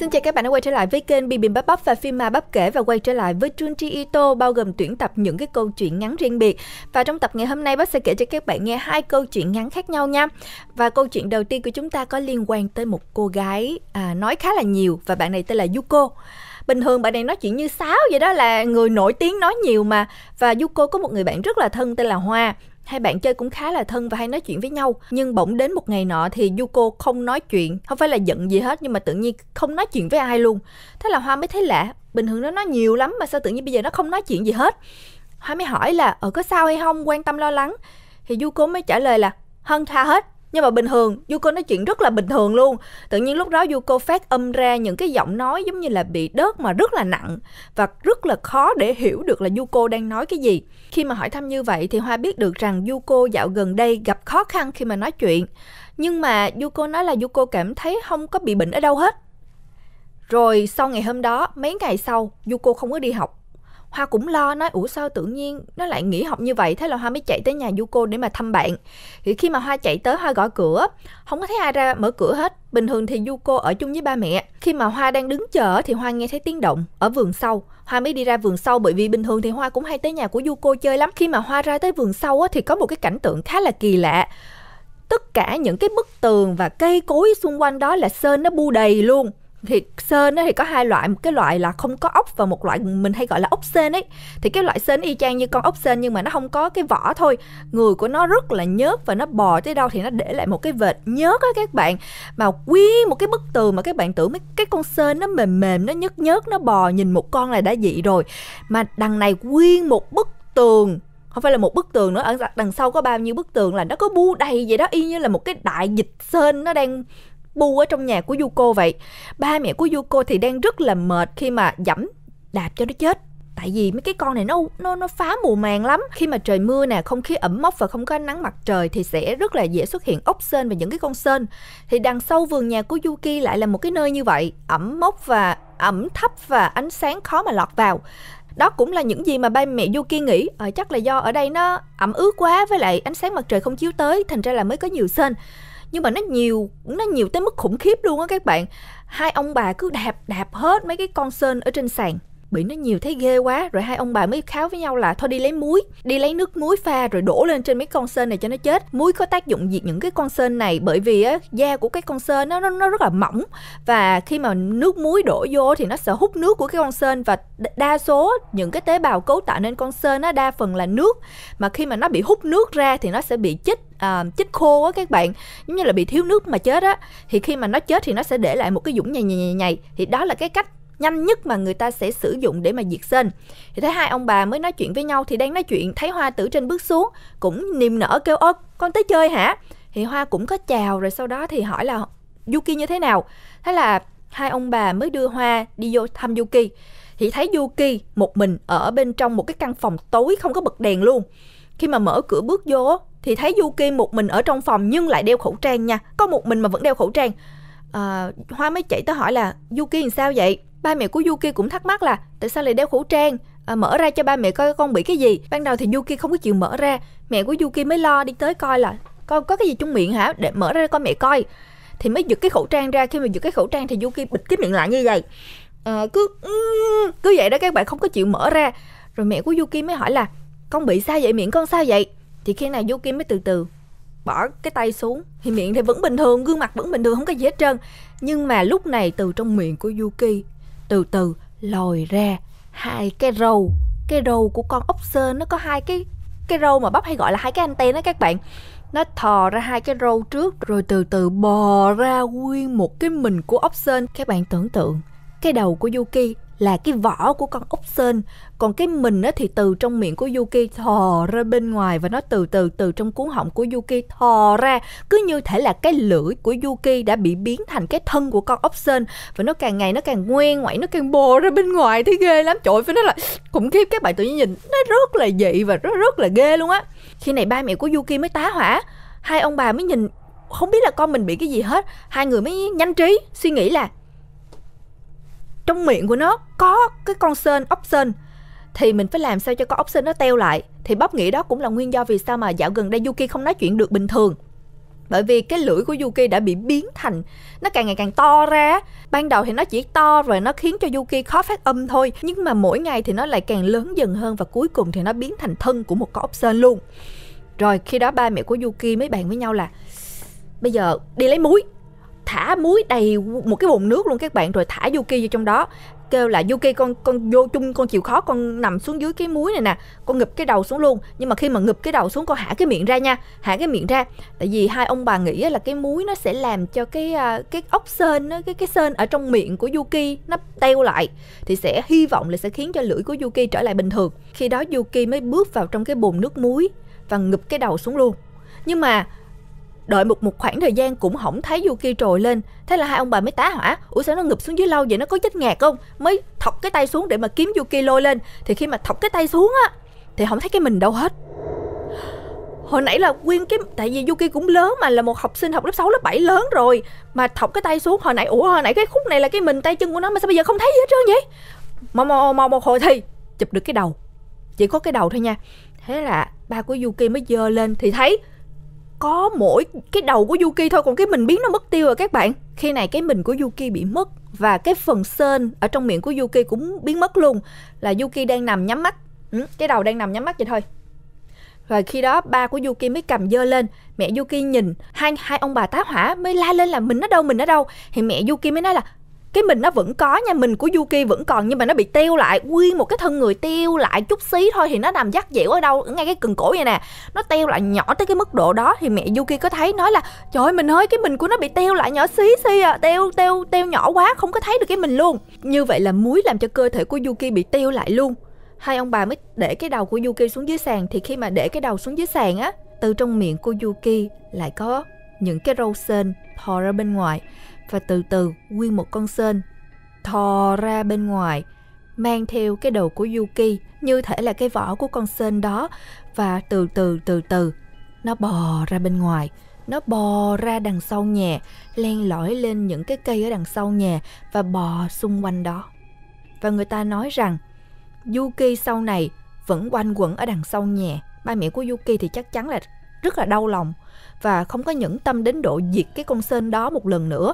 Xin chào các bạn đã quay trở lại với kênh Bim Bim Bắp Bắp và phim mà Bắp kể và quay trở lại với Junji Ito bao gồm tuyển tập những cái câu chuyện ngắn riêng biệt. Và trong tập ngày hôm nay Bắp sẽ kể cho các bạn nghe hai câu chuyện ngắn khác nhau nha. Và câu chuyện đầu tiên của chúng ta có liên quan tới một cô gái à, nói khá là nhiều và bạn này tên là Yuko bình thường bạn này nói chuyện như sáo vậy đó là người nổi tiếng nói nhiều mà và Yuko có một người bạn rất là thân tên là Hoa hai bạn chơi cũng khá là thân và hay nói chuyện với nhau nhưng bỗng đến một ngày nọ thì Yuko không nói chuyện không phải là giận gì hết nhưng mà tự nhiên không nói chuyện với ai luôn thế là Hoa mới thấy lạ bình thường nó nói nhiều lắm mà sao tự nhiên bây giờ nó không nói chuyện gì hết Hoa mới hỏi là ở ờ, có sao hay không quan tâm lo lắng thì Yuko mới trả lời là Hân tha hết nhưng mà bình thường Yuko nói chuyện rất là bình thường luôn tự nhiên lúc đó Yuko phát âm ra những cái giọng nói giống như là bị đớt mà rất là nặng và rất là khó để hiểu được là Yuko đang nói cái gì khi mà hỏi thăm như vậy thì Hoa biết được rằng Yuko dạo gần đây gặp khó khăn khi mà nói chuyện nhưng mà Yuko nói là Yuko cảm thấy không có bị bệnh ở đâu hết rồi sau ngày hôm đó mấy ngày sau Yuko không có đi học Hoa cũng lo nói ủa sao tự nhiên nó lại nghỉ học như vậy thế là Hoa mới chạy tới nhà Yuko để mà thăm bạn. Thì khi mà Hoa chạy tới Hoa gõ cửa, không có thấy ai ra mở cửa hết. Bình thường thì Yuko ở chung với ba mẹ. Khi mà Hoa đang đứng chờ thì Hoa nghe thấy tiếng động ở vườn sau. Hoa mới đi ra vườn sau bởi vì bình thường thì Hoa cũng hay tới nhà của Yuko chơi lắm. Khi mà Hoa ra tới vườn sau thì có một cái cảnh tượng khá là kỳ lạ tất cả những cái bức tường và cây cối xung quanh đó là sơn nó bu đầy luôn thì sên thì có hai loại một cái loại là không có ốc và một loại mình hay gọi là ốc sên ấy thì cái loại sên y chang như con ốc sên nhưng mà nó không có cái vỏ thôi người của nó rất là nhớt và nó bò tới đâu thì nó để lại một cái vệt nhớt á các bạn mà quy một cái bức tường mà các bạn tưởng mấy cái con sên nó mềm mềm nó nhớt nhớt nó bò nhìn một con là đã dị rồi mà đằng này quyên một bức tường không phải là một bức tường nữa ở đằng sau có bao nhiêu bức tường là nó có bu đầy vậy đó y như là một cái đại dịch sên nó đang bu ở trong nhà của Yuko vậy. Ba mẹ của Yuko thì đang rất là mệt khi mà dẫm đạp cho nó chết tại vì mấy cái con này nó nó nó phá mùa màng lắm khi mà trời mưa nè không khí ẩm mốc và không có ánh nắng mặt trời thì sẽ rất là dễ xuất hiện ốc sên và những cái con sên thì đằng sau vườn nhà của Yuki lại là một cái nơi như vậy ẩm mốc và ẩm thấp và ánh sáng khó mà lọt vào đó cũng là những gì mà ba mẹ Yuki nghĩ ờ, chắc là do ở đây nó ẩm ướt quá với lại ánh sáng mặt trời không chiếu tới thành ra là mới có nhiều sên nhưng mà nó nhiều nó nhiều tới mức khủng khiếp luôn á các bạn hai ông bà cứ đạp đạp hết mấy cái con sên ở trên sàn bị nó nhiều thấy ghê quá rồi hai ông bà mới kháo với nhau là thôi đi lấy muối đi lấy nước muối pha rồi đổ lên trên mấy con sên này cho nó chết muối có tác dụng diệt những cái con sên này bởi vì á, da của cái con sên nó, nó nó rất là mỏng và khi mà nước muối đổ vô thì nó sẽ hút nước của cái con sên và đa số những cái tế bào cấu tạo nên con sên nó đa phần là nước mà khi mà nó bị hút nước ra thì nó sẽ bị chích uh, chích khô á các bạn giống như là bị thiếu nước mà chết á thì khi mà nó chết thì nó sẽ để lại một cái dũng nhầy nhầy nhầy, nhầy. thì đó là cái cách nhanh nhất mà người ta sẽ sử dụng để mà diệt sên thì thấy hai ông bà mới nói chuyện với nhau thì đang nói chuyện thấy hoa tử trên bước xuống cũng niềm nở kêu ơ con tới chơi hả thì hoa cũng có chào rồi sau đó thì hỏi là yuki như thế nào thế là hai ông bà mới đưa hoa đi vô thăm yuki thì thấy yuki một mình ở bên trong một cái căn phòng tối không có bật đèn luôn khi mà mở cửa bước vô thì thấy Yuki một mình ở trong phòng nhưng lại đeo khẩu trang nha có một mình mà vẫn đeo khẩu trang à, Hoa mới chạy tới hỏi là Yuki làm sao vậy ba mẹ của Yuki cũng thắc mắc là tại sao lại đeo khẩu trang à, mở ra cho ba mẹ coi con bị cái gì ban đầu thì Yuki không có chịu mở ra mẹ của Yuki mới lo đi tới coi là con có cái gì trong miệng hả để mở ra coi mẹ coi thì mới giật cái khẩu trang ra khi mà giật cái khẩu trang thì Yuki bịt cái miệng lại như vậy à, cứ ừ, cứ vậy đó các bạn không có chịu mở ra rồi mẹ của Yuki mới hỏi là con bị sao vậy miệng con sao vậy thì khi nào Yuki mới từ từ bỏ cái tay xuống thì miệng thì vẫn bình thường gương mặt vẫn bình thường không có gì hết trơn nhưng mà lúc này từ trong miệng của Yuki từ từ lòi ra hai cái râu cái râu của con ốc sên nó có hai cái cái râu mà bắp hay gọi là hai cái anten đó các bạn nó thò ra hai cái râu trước rồi từ từ bò ra nguyên một cái mình của ốc sên các bạn tưởng tượng cái đầu của yuki là cái vỏ của con ốc sên còn cái mình thì từ trong miệng của Yuki thò ra bên ngoài và nó từ từ từ trong cuốn họng của Yuki thò ra cứ như thể là cái lưỡi của Yuki đã bị biến thành cái thân của con ốc sên và nó càng ngày nó càng ngoan ngoại nó càng bò ra bên ngoài thấy ghê lắm trời phải nói là khủng khiếp các bạn tự nhiên nhìn nó rất là dị và rất rất là ghê luôn á khi này ba mẹ của Yuki mới tá hỏa hai ông bà mới nhìn không biết là con mình bị cái gì hết hai người mới nhanh trí suy nghĩ là trong miệng của nó có cái con sên ốc sên thì mình phải làm sao cho con ốc sên nó teo lại thì bóp nghĩ đó cũng là nguyên do vì sao mà dạo gần đây Yuki không nói chuyện được bình thường bởi vì cái lưỡi của Yuki đã bị biến thành nó càng ngày càng to ra ban đầu thì nó chỉ to rồi nó khiến cho Yuki khó phát âm thôi nhưng mà mỗi ngày thì nó lại càng lớn dần hơn và cuối cùng thì nó biến thành thân của một con ốc sên luôn rồi khi đó ba mẹ của Yuki mới bàn với nhau là bây giờ đi lấy muối thả muối đầy một cái bồn nước luôn các bạn rồi thả Yuki vô trong đó kêu là Yuki con con vô chung con chịu khó con nằm xuống dưới cái muối này nè con ngập cái đầu xuống luôn nhưng mà khi mà ngập cái đầu xuống con hả cái miệng ra nha hả cái miệng ra tại vì hai ông bà nghĩ là cái muối nó sẽ làm cho cái à, cái ốc sên cái cái sên ở trong miệng của Yuki nó teo lại thì sẽ hy vọng là sẽ khiến cho lưỡi của Yuki trở lại bình thường khi đó Yuki mới bước vào trong cái bồn nước muối và ngập cái đầu xuống luôn nhưng mà Đợi một một khoảng thời gian cũng không thấy Yuki trồi lên Thế là hai ông bà mới tá hỏa Ủa sao nó ngập xuống dưới lâu vậy nó có chết ngạt không Mới thọc cái tay xuống để mà kiếm Yuki lôi lên Thì khi mà thọc cái tay xuống á Thì không thấy cái mình đâu hết hồi nãy là nguyên cái tại vì Yuki cũng lớn mà là một học sinh học lớp 6 lớp 7 lớn rồi mà thọc cái tay xuống hồi nãy ủa hồi nãy cái khúc này là cái mình tay chân của nó mà sao bây giờ không thấy gì hết trơn vậy mà mà mà một hồi thì chụp được cái đầu chỉ có cái đầu thôi nha thế là ba của Yuki mới dơ lên thì thấy có mỗi cái đầu của Yuki thôi còn cái mình biến nó mất tiêu rồi các bạn khi này cái mình của Yuki bị mất và cái phần sên ở trong miệng của Yuki cũng biến mất luôn là Yuki đang nằm nhắm mắt ừ, cái đầu đang nằm nhắm mắt vậy thôi rồi khi đó ba của Yuki mới cầm dơ lên Mẹ Yuki nhìn Hai hai ông bà tá hỏa mới la lên là mình ở đâu mình ở đâu Thì mẹ Yuki mới nói là cái mình nó vẫn có nha mình của Yuki vẫn còn nhưng mà nó bị teo lại nguyên một cái thân người teo lại chút xí thôi thì nó nằm dắt dẻo ở đâu ngay cái cần cổ vậy nè nó teo lại nhỏ tới cái mức độ đó thì mẹ Yuki có thấy nói là trời ơi mình ơi cái mình của nó bị teo lại nhỏ xí xí à teo teo teo nhỏ quá không có thấy được cái mình luôn như vậy là muối làm cho cơ thể của Yuki bị teo lại luôn hai ông bà mới để cái đầu của Yuki xuống dưới sàn thì khi mà để cái đầu xuống dưới sàn á từ trong miệng của Yuki lại có những cái râu sên thò ra bên ngoài và từ từ nguyên một con sên thò ra bên ngoài mang theo cái đầu của Yuki như thể là cái vỏ của con sên đó và từ từ từ từ nó bò ra bên ngoài nó bò ra đằng sau nhà len lỏi lên những cái cây ở đằng sau nhà và bò xung quanh đó và người ta nói rằng Yuki sau này vẫn quanh quẩn ở đằng sau nhà ba mẹ của Yuki thì chắc chắn là rất là đau lòng và không có những tâm đến độ diệt cái con sên đó một lần nữa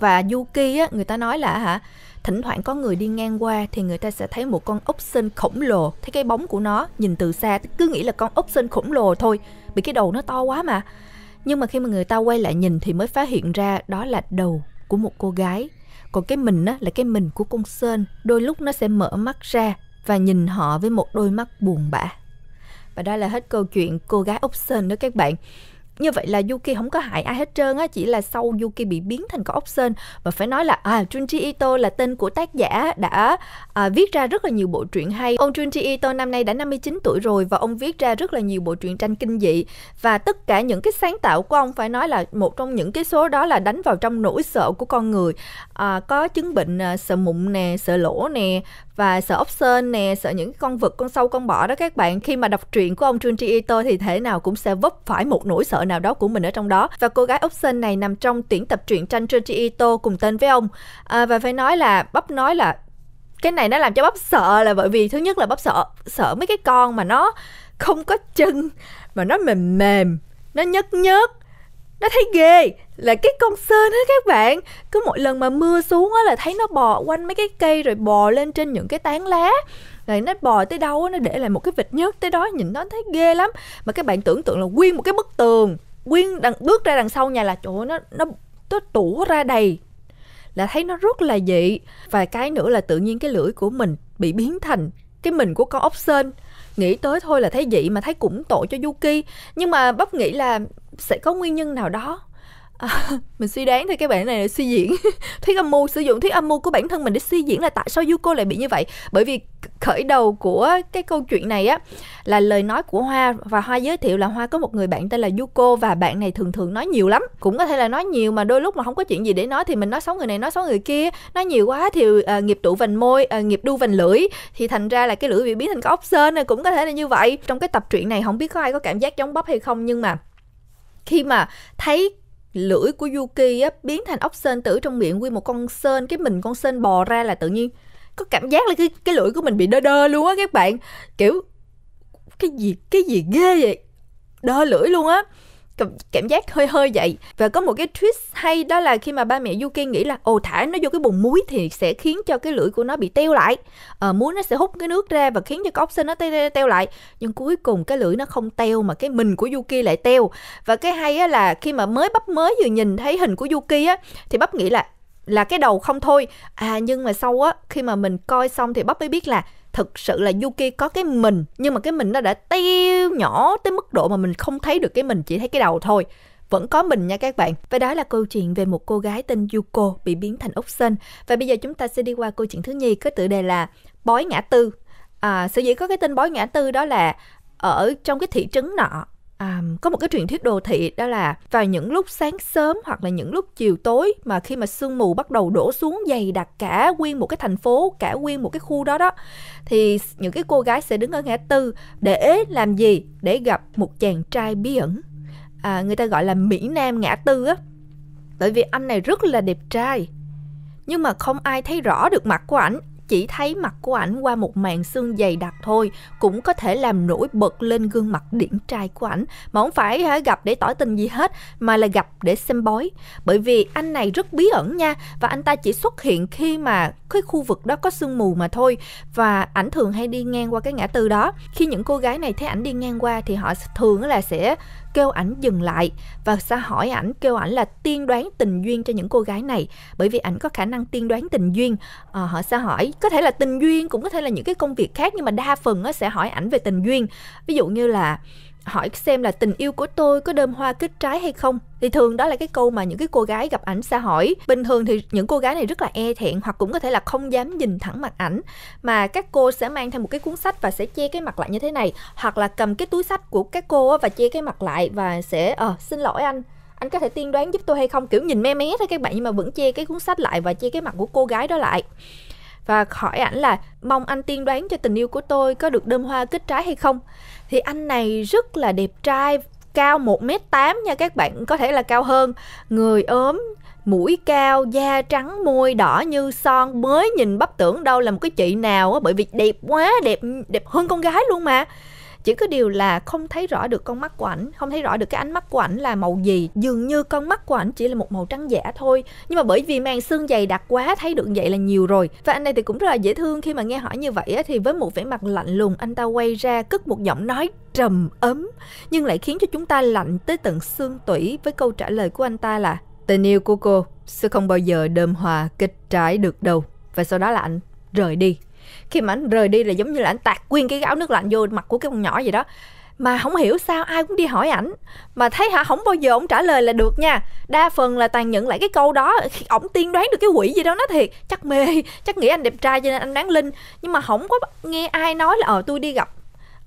và du Yuki á, người ta nói là hả thỉnh thoảng có người đi ngang qua thì người ta sẽ thấy một con ốc sên khổng lồ thấy cái bóng của nó nhìn từ xa cứ nghĩ là con ốc sên khổng lồ thôi vì cái đầu nó to quá mà nhưng mà khi mà người ta quay lại nhìn thì mới phát hiện ra đó là đầu của một cô gái còn cái mình á, là cái mình của con sên đôi lúc nó sẽ mở mắt ra và nhìn họ với một đôi mắt buồn bã và đó là hết câu chuyện cô gái ốc sên đó các bạn như vậy là Yuki không có hại ai hết trơn á chỉ là sau Yuki bị biến thành con ốc sên và phải nói là à, Junji Ito là tên của tác giả đã à, viết ra rất là nhiều bộ truyện hay ông Junji Ito năm nay đã 59 tuổi rồi và ông viết ra rất là nhiều bộ truyện tranh kinh dị và tất cả những cái sáng tạo của ông phải nói là một trong những cái số đó là đánh vào trong nỗi sợ của con người à, có chứng bệnh à, sợ mụn nè sợ lỗ nè và sợ ốc sên nè sợ những con vật con sâu con bọ đó các bạn khi mà đọc truyện của ông Junji Ito thì thế nào cũng sẽ vấp phải một nỗi sợ nào đó của mình ở trong đó và cô gái ốc sên này nằm trong tuyển tập truyện tranh Junji Ito cùng tên với ông à, và phải nói là bắp nói là cái này nó làm cho bắp sợ là bởi vì thứ nhất là bắp sợ sợ mấy cái con mà nó không có chân mà nó mềm mềm nó nhớt nhớt nó thấy ghê là cái con sên hết các bạn cứ mỗi lần mà mưa xuống á là thấy nó bò quanh mấy cái cây rồi bò lên trên những cái tán lá là nó bò tới đâu nó để lại một cái vệt nhớt tới đó nhìn nó thấy ghê lắm mà các bạn tưởng tượng là nguyên một cái bức tường nguyên đằng, bước ra đằng sau nhà là chỗ nó nó nó tủ ra đầy là thấy nó rất là dị và cái nữa là tự nhiên cái lưỡi của mình bị biến thành cái mình của con ốc sên nghĩ tới thôi là thấy dị mà thấy cũng tội cho Yuki nhưng mà bắp nghĩ là sẽ có nguyên nhân nào đó À, mình suy đoán thôi các bạn này là suy diễn thuyết âm mưu sử dụng thuyết âm mưu của bản thân mình để suy diễn là tại sao Yuko lại bị như vậy bởi vì khởi đầu của cái câu chuyện này á là lời nói của Hoa và Hoa giới thiệu là Hoa có một người bạn tên là Yuko và bạn này thường thường nói nhiều lắm cũng có thể là nói nhiều mà đôi lúc mà không có chuyện gì để nói thì mình nói xấu người này nói xấu người kia nói nhiều quá thì à, nghiệp tụ vành môi à, nghiệp đu vành lưỡi thì thành ra là cái lưỡi bị biến thành cái ốc sên cũng có thể là như vậy trong cái tập truyện này không biết có ai có cảm giác giống bắp hay không nhưng mà khi mà thấy lưỡi của Yuki á, biến thành ốc sên tử trong miệng nguyên một con sên cái mình con sên bò ra là tự nhiên có cảm giác là cái cái lưỡi của mình bị đơ đơ luôn á các bạn kiểu cái gì cái gì ghê vậy đơ lưỡi luôn á cảm giác hơi hơi vậy và có một cái twist hay đó là khi mà ba mẹ Yuki nghĩ là ồ thả nó vô cái bồn muối thì sẽ khiến cho cái lưỡi của nó bị teo lại à, muối nó sẽ hút cái nước ra và khiến cho cái ốc sên nó teo, teo lại nhưng cuối cùng cái lưỡi nó không teo mà cái mình của Yuki lại teo và cái hay á là khi mà mới bắp mới vừa nhìn thấy hình của Yuki á thì bắp nghĩ là là cái đầu không thôi à nhưng mà sau á khi mà mình coi xong thì bắp mới biết là thực sự là Yuki có cái mình nhưng mà cái mình nó đã tiêu nhỏ tới mức độ mà mình không thấy được cái mình chỉ thấy cái đầu thôi vẫn có mình nha các bạn. Và đó là câu chuyện về một cô gái tên Yuko bị biến thành ốc sên. Và bây giờ chúng ta sẽ đi qua câu chuyện thứ nhì có tựa đề là Bói ngã tư. À, sở dĩ có cái tên bói ngã tư đó là ở trong cái thị trấn nọ à, có một cái truyền thuyết đồ thị đó là vào những lúc sáng sớm hoặc là những lúc chiều tối mà khi mà sương mù bắt đầu đổ xuống dày đặc cả nguyên một cái thành phố cả nguyên một cái khu đó đó thì những cái cô gái sẽ đứng ở ngã tư để làm gì để gặp một chàng trai bí ẩn à, người ta gọi là mỹ nam ngã tư á bởi vì anh này rất là đẹp trai nhưng mà không ai thấy rõ được mặt của ảnh chỉ thấy mặt của ảnh qua một màn xương dày đặc thôi cũng có thể làm nổi bật lên gương mặt điển trai của ảnh mà không phải gặp để tỏ tình gì hết mà là gặp để xem bói bởi vì anh này rất bí ẩn nha và anh ta chỉ xuất hiện khi mà cái khu vực đó có sương mù mà thôi và ảnh thường hay đi ngang qua cái ngã tư đó khi những cô gái này thấy ảnh đi ngang qua thì họ thường là sẽ kêu ảnh dừng lại và xã hỏi ảnh kêu ảnh là tiên đoán tình duyên cho những cô gái này bởi vì ảnh có khả năng tiên đoán tình duyên à, họ sẽ hỏi có thể là tình duyên cũng có thể là những cái công việc khác nhưng mà đa phần á, sẽ hỏi ảnh về tình duyên ví dụ như là hỏi xem là tình yêu của tôi có đơm hoa kết trái hay không thì thường đó là cái câu mà những cái cô gái gặp ảnh sẽ hỏi bình thường thì những cô gái này rất là e thẹn hoặc cũng có thể là không dám nhìn thẳng mặt ảnh mà các cô sẽ mang theo một cái cuốn sách và sẽ che cái mặt lại như thế này hoặc là cầm cái túi sách của các cô và che cái mặt lại và sẽ ờ à, xin lỗi anh anh có thể tiên đoán giúp tôi hay không kiểu nhìn mé mé thôi các bạn nhưng mà vẫn che cái cuốn sách lại và che cái mặt của cô gái đó lại và hỏi ảnh là mong anh tiên đoán cho tình yêu của tôi có được đơm hoa kết trái hay không thì anh này rất là đẹp trai cao 1m8 nha các bạn có thể là cao hơn người ốm mũi cao da trắng môi đỏ như son mới nhìn bắp tưởng đâu là một cái chị nào á bởi vì đẹp quá đẹp đẹp hơn con gái luôn mà chỉ có điều là không thấy rõ được con mắt của ảnh không thấy rõ được cái ánh mắt của ảnh là màu gì dường như con mắt của ảnh chỉ là một màu trắng giả thôi nhưng mà bởi vì màn xương dày đặc quá thấy được vậy là nhiều rồi và anh này thì cũng rất là dễ thương khi mà nghe hỏi như vậy thì với một vẻ mặt lạnh lùng anh ta quay ra cất một giọng nói trầm ấm nhưng lại khiến cho chúng ta lạnh tới tận xương tủy với câu trả lời của anh ta là tình yêu của cô sẽ không bao giờ đơm hòa kịch trải được đâu và sau đó là anh rời đi khi mà anh rời đi là giống như là anh tạt quyên cái gáo nước lạnh vô mặt của cái con nhỏ vậy đó mà không hiểu sao ai cũng đi hỏi ảnh mà thấy hả không bao giờ ông trả lời là được nha đa phần là toàn nhận lại cái câu đó ổng tiên đoán được cái quỷ gì đó nói thiệt chắc mê chắc nghĩ anh đẹp trai cho nên anh đáng linh nhưng mà không có nghe ai nói là ờ tôi đi gặp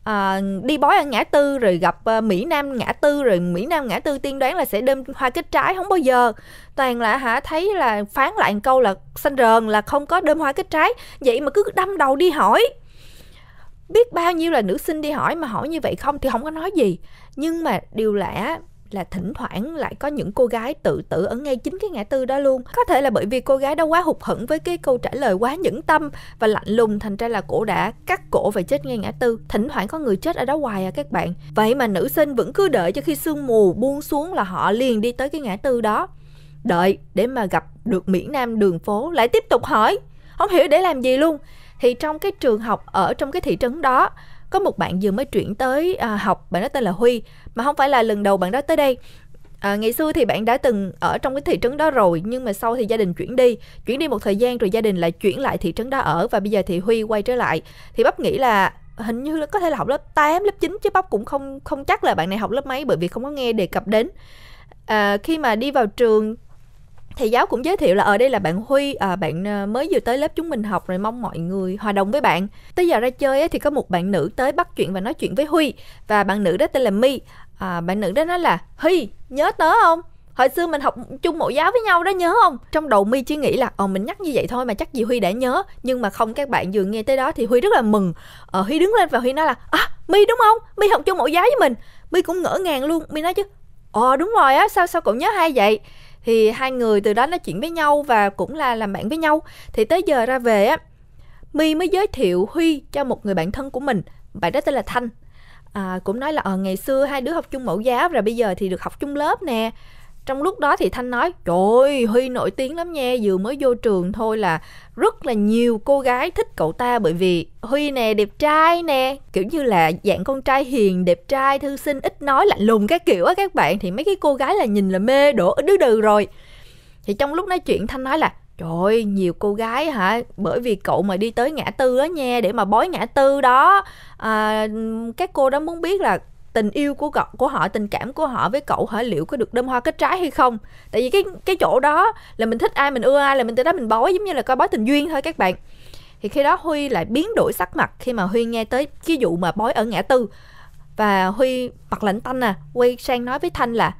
à, đi bói ở ngã tư rồi gặp à, mỹ nam ngã tư rồi mỹ nam ngã tư tiên đoán là sẽ đâm hoa kết trái không bao giờ toàn là hả thấy là phán lại một câu là xanh rờn là không có đâm hoa kết trái vậy mà cứ đâm đầu đi hỏi biết bao nhiêu là nữ sinh đi hỏi mà hỏi như vậy không thì không có nói gì nhưng mà điều lạ là thỉnh thoảng lại có những cô gái tự tử ở ngay chính cái ngã tư đó luôn có thể là bởi vì cô gái đó quá hụt hẫng với cái câu trả lời quá nhẫn tâm và lạnh lùng thành ra là cổ đã cắt cổ và chết ngay ngã tư thỉnh thoảng có người chết ở đó hoài à các bạn vậy mà nữ sinh vẫn cứ đợi cho khi sương mù buông xuống là họ liền đi tới cái ngã tư đó đợi để mà gặp được miễn nam đường phố lại tiếp tục hỏi không hiểu để làm gì luôn thì trong cái trường học ở trong cái thị trấn đó có một bạn vừa mới chuyển tới à, học bạn đó tên là huy mà không phải là lần đầu bạn đó tới đây À, ngày xưa thì bạn đã từng ở trong cái thị trấn đó rồi nhưng mà sau thì gia đình chuyển đi chuyển đi một thời gian rồi gia đình lại chuyển lại thị trấn đó ở và bây giờ thì huy quay trở lại thì bắp nghĩ là hình như là có thể là học lớp 8, lớp 9 chứ bắp cũng không không chắc là bạn này học lớp mấy bởi vì không có nghe đề cập đến à, khi mà đi vào trường thầy giáo cũng giới thiệu là ở ờ, đây là bạn Huy à, bạn ờ, mới vừa tới lớp chúng mình học rồi mong mọi người hòa đồng với bạn tới giờ ra chơi ấy, thì có một bạn nữ tới bắt chuyện và nói chuyện với Huy và bạn nữ đó tên là My à, bạn nữ đó nói là Huy nhớ tớ không hồi xưa mình học chung mẫu giáo với nhau đó nhớ không trong đầu My chỉ nghĩ là ờ mình nhắc như vậy thôi mà chắc gì huy đã nhớ nhưng mà không các bạn vừa nghe tới đó thì huy rất là mừng ờ huy đứng lên và huy nói là à mi đúng không My học chung mẫu giáo với mình My cũng ngỡ ngàng luôn My nói chứ ờ đúng rồi á sao sao cậu nhớ hai vậy thì hai người từ đó nói chuyện với nhau và cũng là làm bạn với nhau thì tới giờ ra về á My mới giới thiệu Huy cho một người bạn thân của mình bạn đó tên là Thanh à, cũng nói là ờ, ngày xưa hai đứa học chung mẫu giáo rồi bây giờ thì được học chung lớp nè trong lúc đó thì thanh nói trời ơi huy nổi tiếng lắm nha vừa mới vô trường thôi là rất là nhiều cô gái thích cậu ta bởi vì huy nè đẹp trai nè kiểu như là dạng con trai hiền đẹp trai thư sinh ít nói lạnh lùng các kiểu á các bạn thì mấy cái cô gái là nhìn là mê đổ ở đứa đừ rồi thì trong lúc nói chuyện thanh nói là trời ơi nhiều cô gái hả bởi vì cậu mà đi tới ngã tư á nha để mà bói ngã tư đó à, các cô đó muốn biết là tình yêu của cậu, của họ tình cảm của họ với cậu hỏi liệu có được đâm hoa kết trái hay không tại vì cái cái chỗ đó là mình thích ai mình ưa ai là mình tới đó mình bói giống như là coi bói tình duyên thôi các bạn thì khi đó huy lại biến đổi sắc mặt khi mà huy nghe tới cái vụ mà bói ở ngã tư và huy mặt lạnh tanh à quay sang nói với thanh là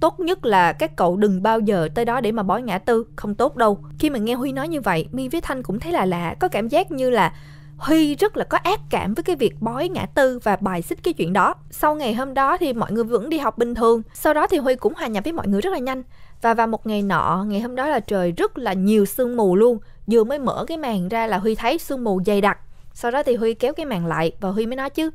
tốt nhất là các cậu đừng bao giờ tới đó để mà bói ngã tư không tốt đâu khi mà nghe huy nói như vậy mi với thanh cũng thấy là lạ có cảm giác như là Huy rất là có ác cảm với cái việc bói ngã tư và bài xích cái chuyện đó. Sau ngày hôm đó thì mọi người vẫn đi học bình thường. Sau đó thì Huy cũng hòa nhập với mọi người rất là nhanh. Và vào một ngày nọ, ngày hôm đó là trời rất là nhiều sương mù luôn. Vừa mới mở cái màn ra là Huy thấy sương mù dày đặc. Sau đó thì Huy kéo cái màn lại và Huy mới nói chứ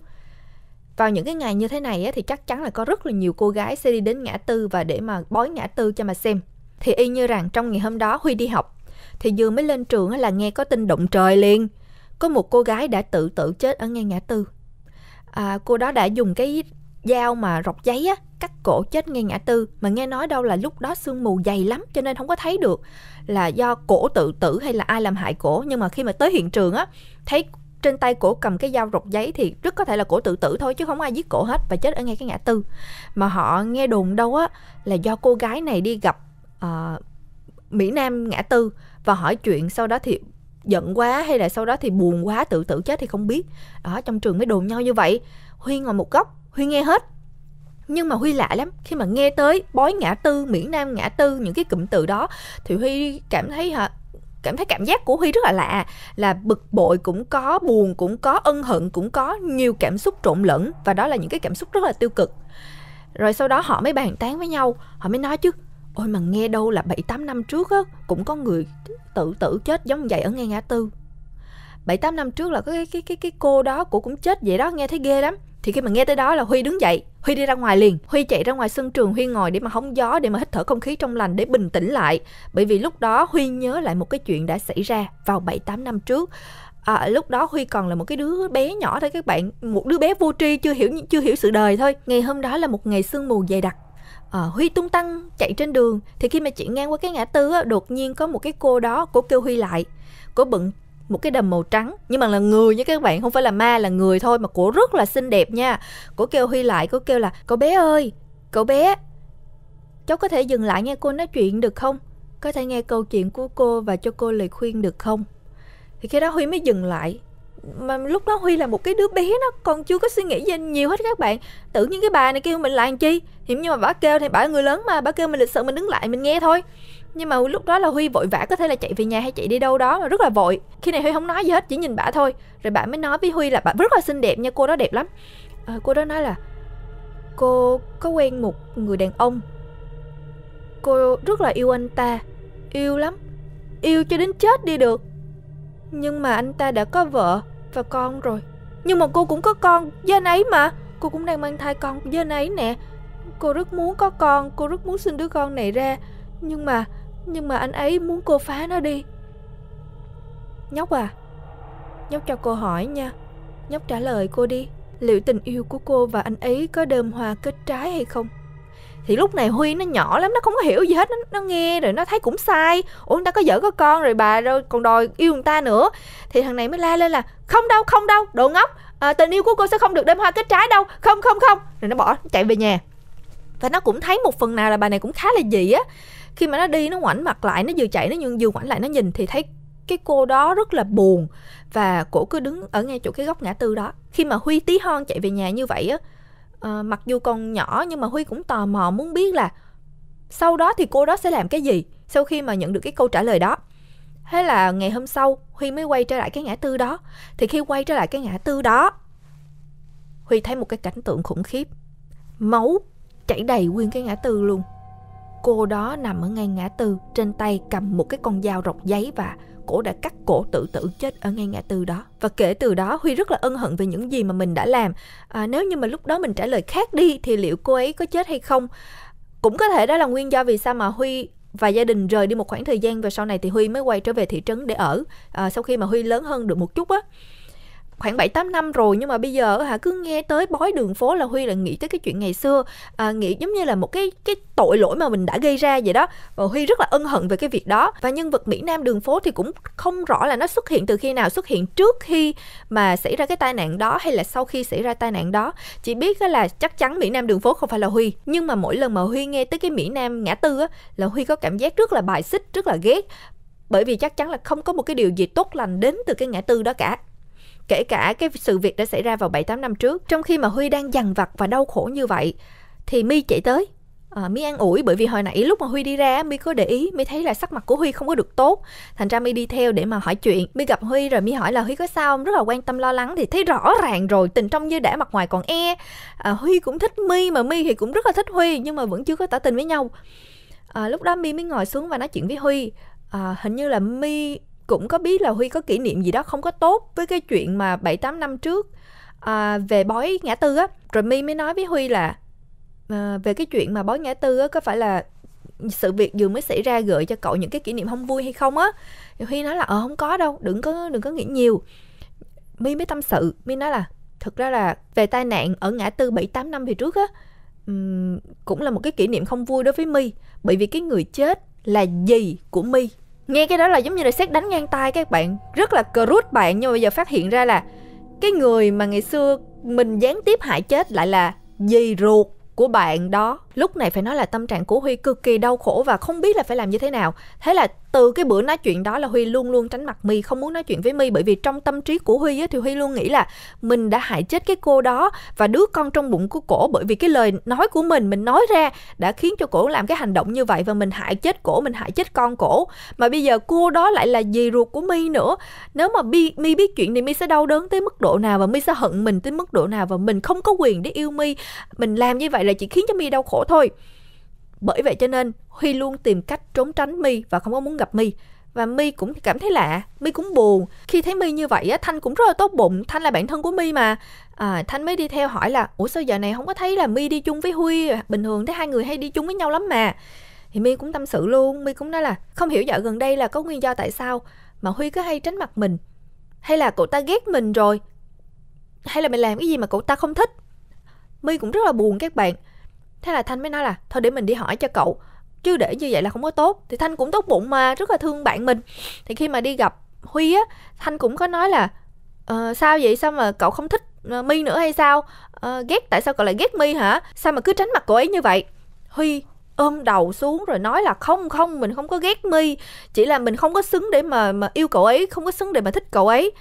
vào những cái ngày như thế này thì chắc chắn là có rất là nhiều cô gái sẽ đi đến ngã tư và để mà bói ngã tư cho mà xem. Thì y như rằng trong ngày hôm đó Huy đi học thì vừa mới lên trường là nghe có tin động trời liền có một cô gái đã tự tử chết ở ngay ngã tư à, cô đó đã dùng cái dao mà rọc giấy á cắt cổ chết ngay ngã tư mà nghe nói đâu là lúc đó sương mù dày lắm cho nên không có thấy được là do cổ tự tử hay là ai làm hại cổ nhưng mà khi mà tới hiện trường á thấy trên tay cổ cầm cái dao rọc giấy thì rất có thể là cổ tự tử thôi chứ không ai giết cổ hết và chết ở ngay cái ngã tư mà họ nghe đồn đâu á là do cô gái này đi gặp uh, mỹ nam ngã tư và hỏi chuyện sau đó thì giận quá hay là sau đó thì buồn quá tự tử chết thì không biết ở trong trường mới đồn nhau như vậy huy ngồi một góc huy nghe hết nhưng mà huy lạ lắm khi mà nghe tới bói ngã tư miễn nam ngã tư những cái cụm từ đó thì huy cảm thấy hả cảm thấy cảm giác của huy rất là lạ là bực bội cũng có buồn cũng có ân hận cũng có nhiều cảm xúc trộn lẫn và đó là những cái cảm xúc rất là tiêu cực rồi sau đó họ mới bàn tán với nhau họ mới nói chứ Ôi mà nghe đâu là 7-8 năm trước á, cũng có người tự tử chết giống vậy ở ngay ngã tư. 7-8 năm trước là có cái, cái cái cái cô đó của cũng chết vậy đó, nghe thấy ghê lắm. Thì khi mà nghe tới đó là Huy đứng dậy, Huy đi ra ngoài liền, Huy chạy ra ngoài sân trường, Huy ngồi để mà hóng gió, để mà hít thở không khí trong lành để bình tĩnh lại. Bởi vì lúc đó Huy nhớ lại một cái chuyện đã xảy ra vào 7-8 năm trước à, lúc đó huy còn là một cái đứa bé nhỏ thôi các bạn một đứa bé vô tri chưa hiểu chưa hiểu sự đời thôi ngày hôm đó là một ngày sương mù dày đặc uh, huy tung tăng chạy trên đường thì khi mà chị ngang qua cái ngã tư á, đột nhiên có một cái cô đó cô kêu huy lại cô bận một cái đầm màu trắng nhưng mà là người nha các bạn không phải là ma là người thôi mà cổ rất là xinh đẹp nha cổ kêu huy lại cổ kêu là cậu bé ơi cậu bé cháu có thể dừng lại nghe cô nói chuyện được không có thể nghe câu chuyện của cô và cho cô lời khuyên được không thì khi đó huy mới dừng lại mà lúc đó Huy là một cái đứa bé nó còn chưa có suy nghĩ gì nhiều hết các bạn tự nhiên cái bà này kêu mình làm chi thì nhưng mà bà kêu thì bà người lớn mà bà kêu mình lịch sự mình đứng lại mình nghe thôi nhưng mà lúc đó là Huy vội vã có thể là chạy về nhà hay chạy đi đâu đó mà rất là vội khi này Huy không nói gì hết chỉ nhìn bà thôi rồi bà mới nói với Huy là bà rất là xinh đẹp nha cô đó đẹp lắm à, cô đó nói là cô có quen một người đàn ông cô rất là yêu anh ta yêu lắm yêu cho đến chết đi được nhưng mà anh ta đã có vợ và con rồi Nhưng mà cô cũng có con với anh ấy mà Cô cũng đang mang thai con với anh ấy nè Cô rất muốn có con Cô rất muốn sinh đứa con này ra Nhưng mà Nhưng mà anh ấy muốn cô phá nó đi Nhóc à Nhóc cho cô hỏi nha Nhóc trả lời cô đi Liệu tình yêu của cô và anh ấy có đơm hoa kết trái hay không? thì lúc này Huy nó nhỏ lắm nó không có hiểu gì hết nó, nó nghe rồi nó thấy cũng sai ủa người ta có vợ có con rồi bà rồi còn đòi yêu người ta nữa thì thằng này mới la lên là không đâu không đâu đồ ngốc à, tình yêu của cô sẽ không được đâm hoa kết trái đâu không không không rồi nó bỏ nó chạy về nhà và nó cũng thấy một phần nào là bà này cũng khá là dị á khi mà nó đi nó ngoảnh mặt lại nó vừa chạy nó nhưng vừa ngoảnh lại nó nhìn thì thấy cái cô đó rất là buồn và cổ cứ đứng ở ngay chỗ cái góc ngã tư đó khi mà huy tí hon chạy về nhà như vậy á à, mặc dù còn nhỏ nhưng mà huy cũng tò mò muốn biết là sau đó thì cô đó sẽ làm cái gì sau khi mà nhận được cái câu trả lời đó thế là ngày hôm sau huy mới quay trở lại cái ngã tư đó thì khi quay trở lại cái ngã tư đó huy thấy một cái cảnh tượng khủng khiếp máu chảy đầy nguyên cái ngã tư luôn cô đó nằm ở ngay ngã tư trên tay cầm một cái con dao rọc giấy và cổ đã cắt cổ tự tử chết ở ngay ngã tư đó và kể từ đó huy rất là ân hận về những gì mà mình đã làm à, nếu như mà lúc đó mình trả lời khác đi thì liệu cô ấy có chết hay không cũng có thể đó là nguyên do vì sao mà huy và gia đình rời đi một khoảng thời gian và sau này thì huy mới quay trở về thị trấn để ở à, sau khi mà huy lớn hơn được một chút á khoảng 7 8 năm rồi nhưng mà bây giờ hả cứ nghe tới bói đường phố là Huy là nghĩ tới cái chuyện ngày xưa, à, nghĩ giống như là một cái cái tội lỗi mà mình đã gây ra vậy đó. Và Huy rất là ân hận về cái việc đó. Và nhân vật Mỹ Nam đường phố thì cũng không rõ là nó xuất hiện từ khi nào, xuất hiện trước khi mà xảy ra cái tai nạn đó hay là sau khi xảy ra tai nạn đó. Chỉ biết là chắc chắn Mỹ Nam đường phố không phải là Huy, nhưng mà mỗi lần mà Huy nghe tới cái Mỹ Nam ngã tư á là Huy có cảm giác rất là bài xích, rất là ghét bởi vì chắc chắn là không có một cái điều gì tốt lành đến từ cái ngã tư đó cả kể cả cái sự việc đã xảy ra vào 7 8 năm trước trong khi mà Huy đang dằn vặt và đau khổ như vậy thì Mi chạy tới À, ờ, mi an ủi bởi vì hồi nãy lúc mà huy đi ra mi có để ý mi thấy là sắc mặt của huy không có được tốt thành ra mi đi theo để mà hỏi chuyện mi gặp huy rồi mi hỏi là huy có sao không rất là quan tâm lo lắng thì thấy rõ ràng rồi tình trong như đã mặt ngoài còn e à, huy cũng thích mi mà mi thì cũng rất là thích huy nhưng mà vẫn chưa có tỏ tình với nhau à, lúc đó mi mới ngồi xuống và nói chuyện với huy à, hình như là mi cũng có biết là Huy có kỷ niệm gì đó không có tốt với cái chuyện mà 7 8 năm trước à, về bói ngã tư á. Rồi My mới nói với Huy là à, về cái chuyện mà bói ngã tư á có phải là sự việc vừa mới xảy ra gợi cho cậu những cái kỷ niệm không vui hay không á. Thì Huy nói là ờ không có đâu, đừng có đừng có nghĩ nhiều. My mới tâm sự, My nói là thực ra là về tai nạn ở ngã tư 7 8 năm về trước á um, cũng là một cái kỷ niệm không vui đối với My bởi vì cái người chết là gì của My nghe cái đó là giống như là xét đánh ngang tay các bạn rất là crude bạn nhưng mà bây giờ phát hiện ra là cái người mà ngày xưa mình gián tiếp hại chết lại là dì ruột của bạn đó lúc này phải nói là tâm trạng của huy cực kỳ đau khổ và không biết là phải làm như thế nào thế là từ cái bữa nói chuyện đó là huy luôn luôn tránh mặt mi không muốn nói chuyện với mi bởi vì trong tâm trí của huy ấy, thì huy luôn nghĩ là mình đã hại chết cái cô đó và đứa con trong bụng của cổ bởi vì cái lời nói của mình mình nói ra đã khiến cho cổ làm cái hành động như vậy và mình hại chết cổ mình hại chết con cổ mà bây giờ cô đó lại là dì ruột của mi nữa nếu mà mi, mi biết chuyện thì mi sẽ đau đớn tới mức độ nào và mi sẽ hận mình tới mức độ nào và mình không có quyền để yêu mi mình làm như vậy là chỉ khiến cho mi đau khổ thôi. Bởi vậy cho nên Huy luôn tìm cách trốn tránh My và không có muốn gặp My. Và My cũng cảm thấy lạ, My cũng buồn. Khi thấy My như vậy á, Thanh cũng rất là tốt bụng, Thanh là bạn thân của My mà. À, Thanh mới đi theo hỏi là, ủa sao giờ này không có thấy là My đi chung với Huy, bình thường thấy hai người hay đi chung với nhau lắm mà. Thì My cũng tâm sự luôn, My cũng nói là không hiểu dạo gần đây là có nguyên do tại sao mà Huy cứ hay tránh mặt mình. Hay là cậu ta ghét mình rồi, hay là mình làm cái gì mà cậu ta không thích. My cũng rất là buồn các bạn thế là thanh mới nói là thôi để mình đi hỏi cho cậu chứ để như vậy là không có tốt thì thanh cũng tốt bụng mà rất là thương bạn mình thì khi mà đi gặp huy á thanh cũng có nói là ờ, sao vậy sao mà cậu không thích ờ, mi nữa hay sao ờ, ghét tại sao cậu lại ghét mi hả sao mà cứ tránh mặt cô ấy như vậy huy ôm đầu xuống rồi nói là không không mình không có ghét mi chỉ là mình không có xứng để mà mà yêu cậu ấy không có xứng để mà thích cậu ấy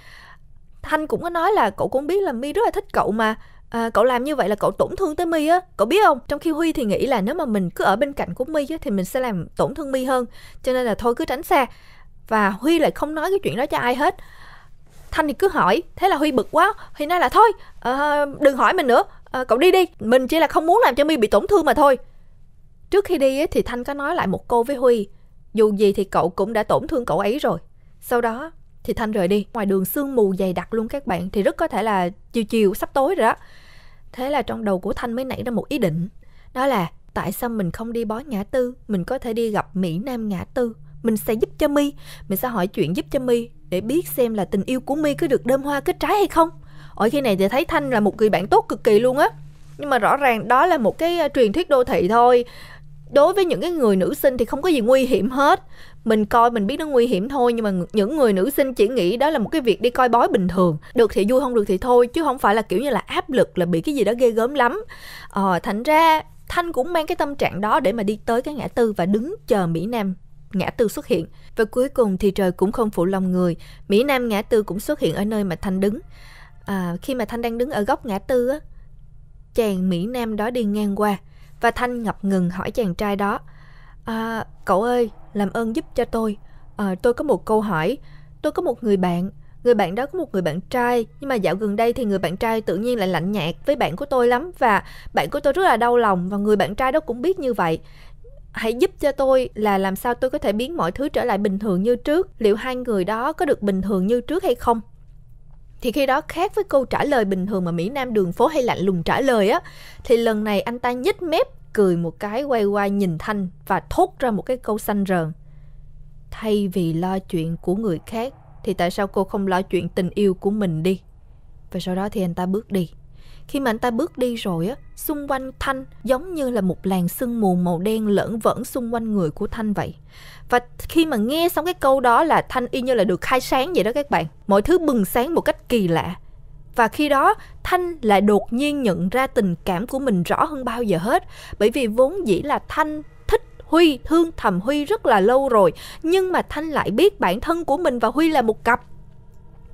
thanh cũng có nói là cậu cũng biết là mi rất là thích cậu mà à, cậu làm như vậy là cậu tổn thương tới My á cậu biết không trong khi huy thì nghĩ là nếu mà mình cứ ở bên cạnh của My á thì mình sẽ làm tổn thương My hơn cho nên là thôi cứ tránh xa và huy lại không nói cái chuyện đó cho ai hết thanh thì cứ hỏi thế là huy bực quá huy nói là thôi à, đừng hỏi mình nữa à, cậu đi đi mình chỉ là không muốn làm cho My bị tổn thương mà thôi trước khi đi ấy, thì thanh có nói lại một câu với huy dù gì thì cậu cũng đã tổn thương cậu ấy rồi sau đó thì thanh rời đi ngoài đường sương mù dày đặc luôn các bạn thì rất có thể là chiều chiều sắp tối rồi đó thế là trong đầu của thanh mới nảy ra một ý định đó là tại sao mình không đi bó ngã tư mình có thể đi gặp mỹ nam ngã tư mình sẽ giúp cho mi mình sẽ hỏi chuyện giúp cho mi để biết xem là tình yêu của mi có được đơm hoa kết trái hay không ở khi này thì thấy thanh là một người bạn tốt cực kỳ luôn á nhưng mà rõ ràng đó là một cái ờ, truyền thuyết đô thị thôi đối với những cái người nữ sinh thì không có gì nguy hiểm hết mình coi mình biết nó nguy hiểm thôi nhưng mà những người nữ sinh chỉ nghĩ đó là một cái việc đi coi bói bình thường được thì vui không được thì thôi chứ không phải là kiểu như là áp lực là bị cái gì đó ghê gớm lắm ờ thành ra thanh cũng mang cái tâm trạng đó để mà đi tới cái ngã tư và đứng chờ mỹ nam ngã tư xuất hiện và cuối cùng thì trời cũng không phụ lòng người mỹ nam ngã tư cũng xuất hiện ở nơi mà thanh đứng à, khi mà thanh đang đứng ở góc ngã tư á chàng mỹ nam đó đi ngang qua và Thanh ngập ngừng hỏi chàng trai đó. À, cậu ơi, làm ơn giúp cho tôi. À, tôi có một câu hỏi. Tôi có một người bạn. Người bạn đó có một người bạn trai, nhưng mà dạo gần đây thì người bạn trai tự nhiên lại lạnh nhạt với bạn của tôi lắm và bạn của tôi rất là đau lòng và người bạn trai đó cũng biết như vậy. Hãy giúp cho tôi là làm sao tôi có thể biến mọi thứ trở lại bình thường như trước, liệu hai người đó có được bình thường như trước hay không? thì khi đó khác với câu trả lời bình thường mà Mỹ Nam đường phố hay lạnh lùng trả lời á thì lần này anh ta nhếch mép cười một cái quay qua nhìn Thanh và thốt ra một cái câu xanh rờn. Thay vì lo chuyện của người khác thì tại sao cô không lo chuyện tình yêu của mình đi? Và sau đó thì anh ta bước đi khi mà anh ta bước đi rồi á xung quanh thanh giống như là một làn sương mù màu đen lẫn vẫn xung quanh người của thanh vậy và khi mà nghe xong cái câu đó là thanh y như là được khai sáng vậy đó các bạn mọi thứ bừng sáng một cách kỳ lạ và khi đó thanh lại đột nhiên nhận ra tình cảm của mình rõ hơn bao giờ hết bởi vì vốn dĩ là thanh thích huy thương thầm huy rất là lâu rồi nhưng mà thanh lại biết bản thân của mình và huy là một cặp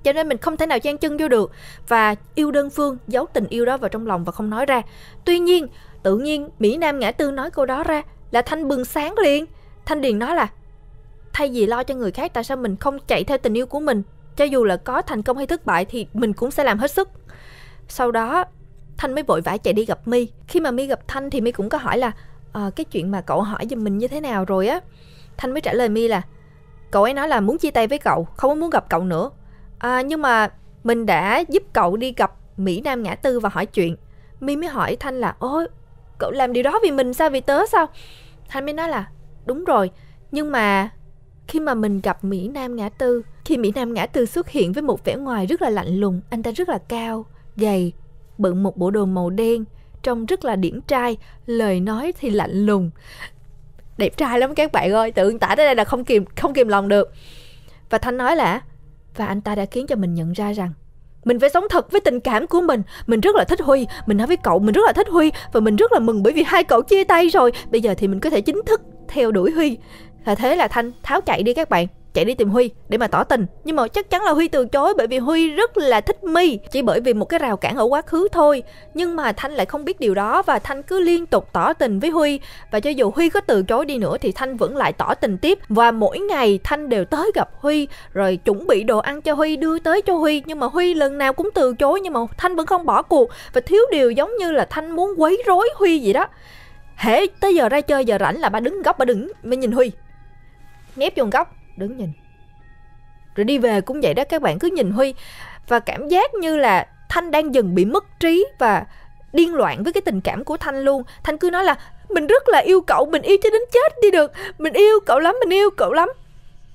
cho nên mình không thể nào chen chân vô được và yêu đơn phương giấu tình yêu đó vào trong lòng và không nói ra tuy nhiên tự nhiên mỹ nam ngã tư nói câu đó ra là thanh bừng sáng liền thanh Điền nói là thay vì lo cho người khác tại sao mình không chạy theo tình yêu của mình cho dù là có thành công hay thất bại thì mình cũng sẽ làm hết sức sau đó thanh mới vội vã chạy đi gặp Mi. khi mà Mi gặp thanh thì Mi cũng có hỏi là à, cái chuyện mà cậu hỏi giùm mình như thế nào rồi á thanh mới trả lời Mi là cậu ấy nói là muốn chia tay với cậu không muốn gặp cậu nữa À, nhưng mà mình đã giúp cậu đi gặp Mỹ Nam Ngã Tư và hỏi chuyện. My mới hỏi Thanh là ôi cậu làm điều đó vì mình sao vì tớ sao? Thanh mới nói là đúng rồi nhưng mà khi mà mình gặp Mỹ Nam Ngã Tư khi Mỹ Nam Ngã Tư xuất hiện với một vẻ ngoài rất là lạnh lùng anh ta rất là cao gầy, bận một bộ đồ màu đen trông rất là điển trai lời nói thì lạnh lùng đẹp trai lắm các bạn ơi tự tả tới đây là không kìm không kìm lòng được và thanh nói là và anh ta đã khiến cho mình nhận ra rằng mình phải sống thật với tình cảm của mình mình rất là thích huy mình nói với cậu mình rất là thích huy và mình rất là mừng bởi vì hai cậu chia tay rồi bây giờ thì mình có thể chính thức theo đuổi huy và thế là thanh tháo chạy đi các bạn chạy đi tìm Huy để mà tỏ tình nhưng mà chắc chắn là Huy từ chối bởi vì Huy rất là thích My chỉ bởi vì một cái rào cản ở quá khứ thôi nhưng mà Thanh lại không biết điều đó và Thanh cứ liên tục tỏ tình với Huy và cho dù Huy có từ chối đi nữa thì Thanh vẫn lại tỏ tình tiếp và mỗi ngày Thanh đều tới gặp Huy rồi chuẩn bị đồ ăn cho Huy đưa tới cho Huy nhưng mà Huy lần nào cũng từ chối nhưng mà Thanh vẫn không bỏ cuộc và thiếu điều giống như là Thanh muốn quấy rối Huy vậy đó hễ tới giờ ra chơi giờ rảnh là ba đứng góc ba đứng mới nhìn Huy nép vô góc đứng nhìn rồi đi về cũng vậy đó các bạn cứ nhìn huy và cảm giác như là thanh đang dần bị mất trí và điên loạn với cái tình cảm của thanh luôn thanh cứ nói là mình rất là yêu cậu mình yêu cho đến chết đi được mình yêu cậu lắm mình yêu cậu lắm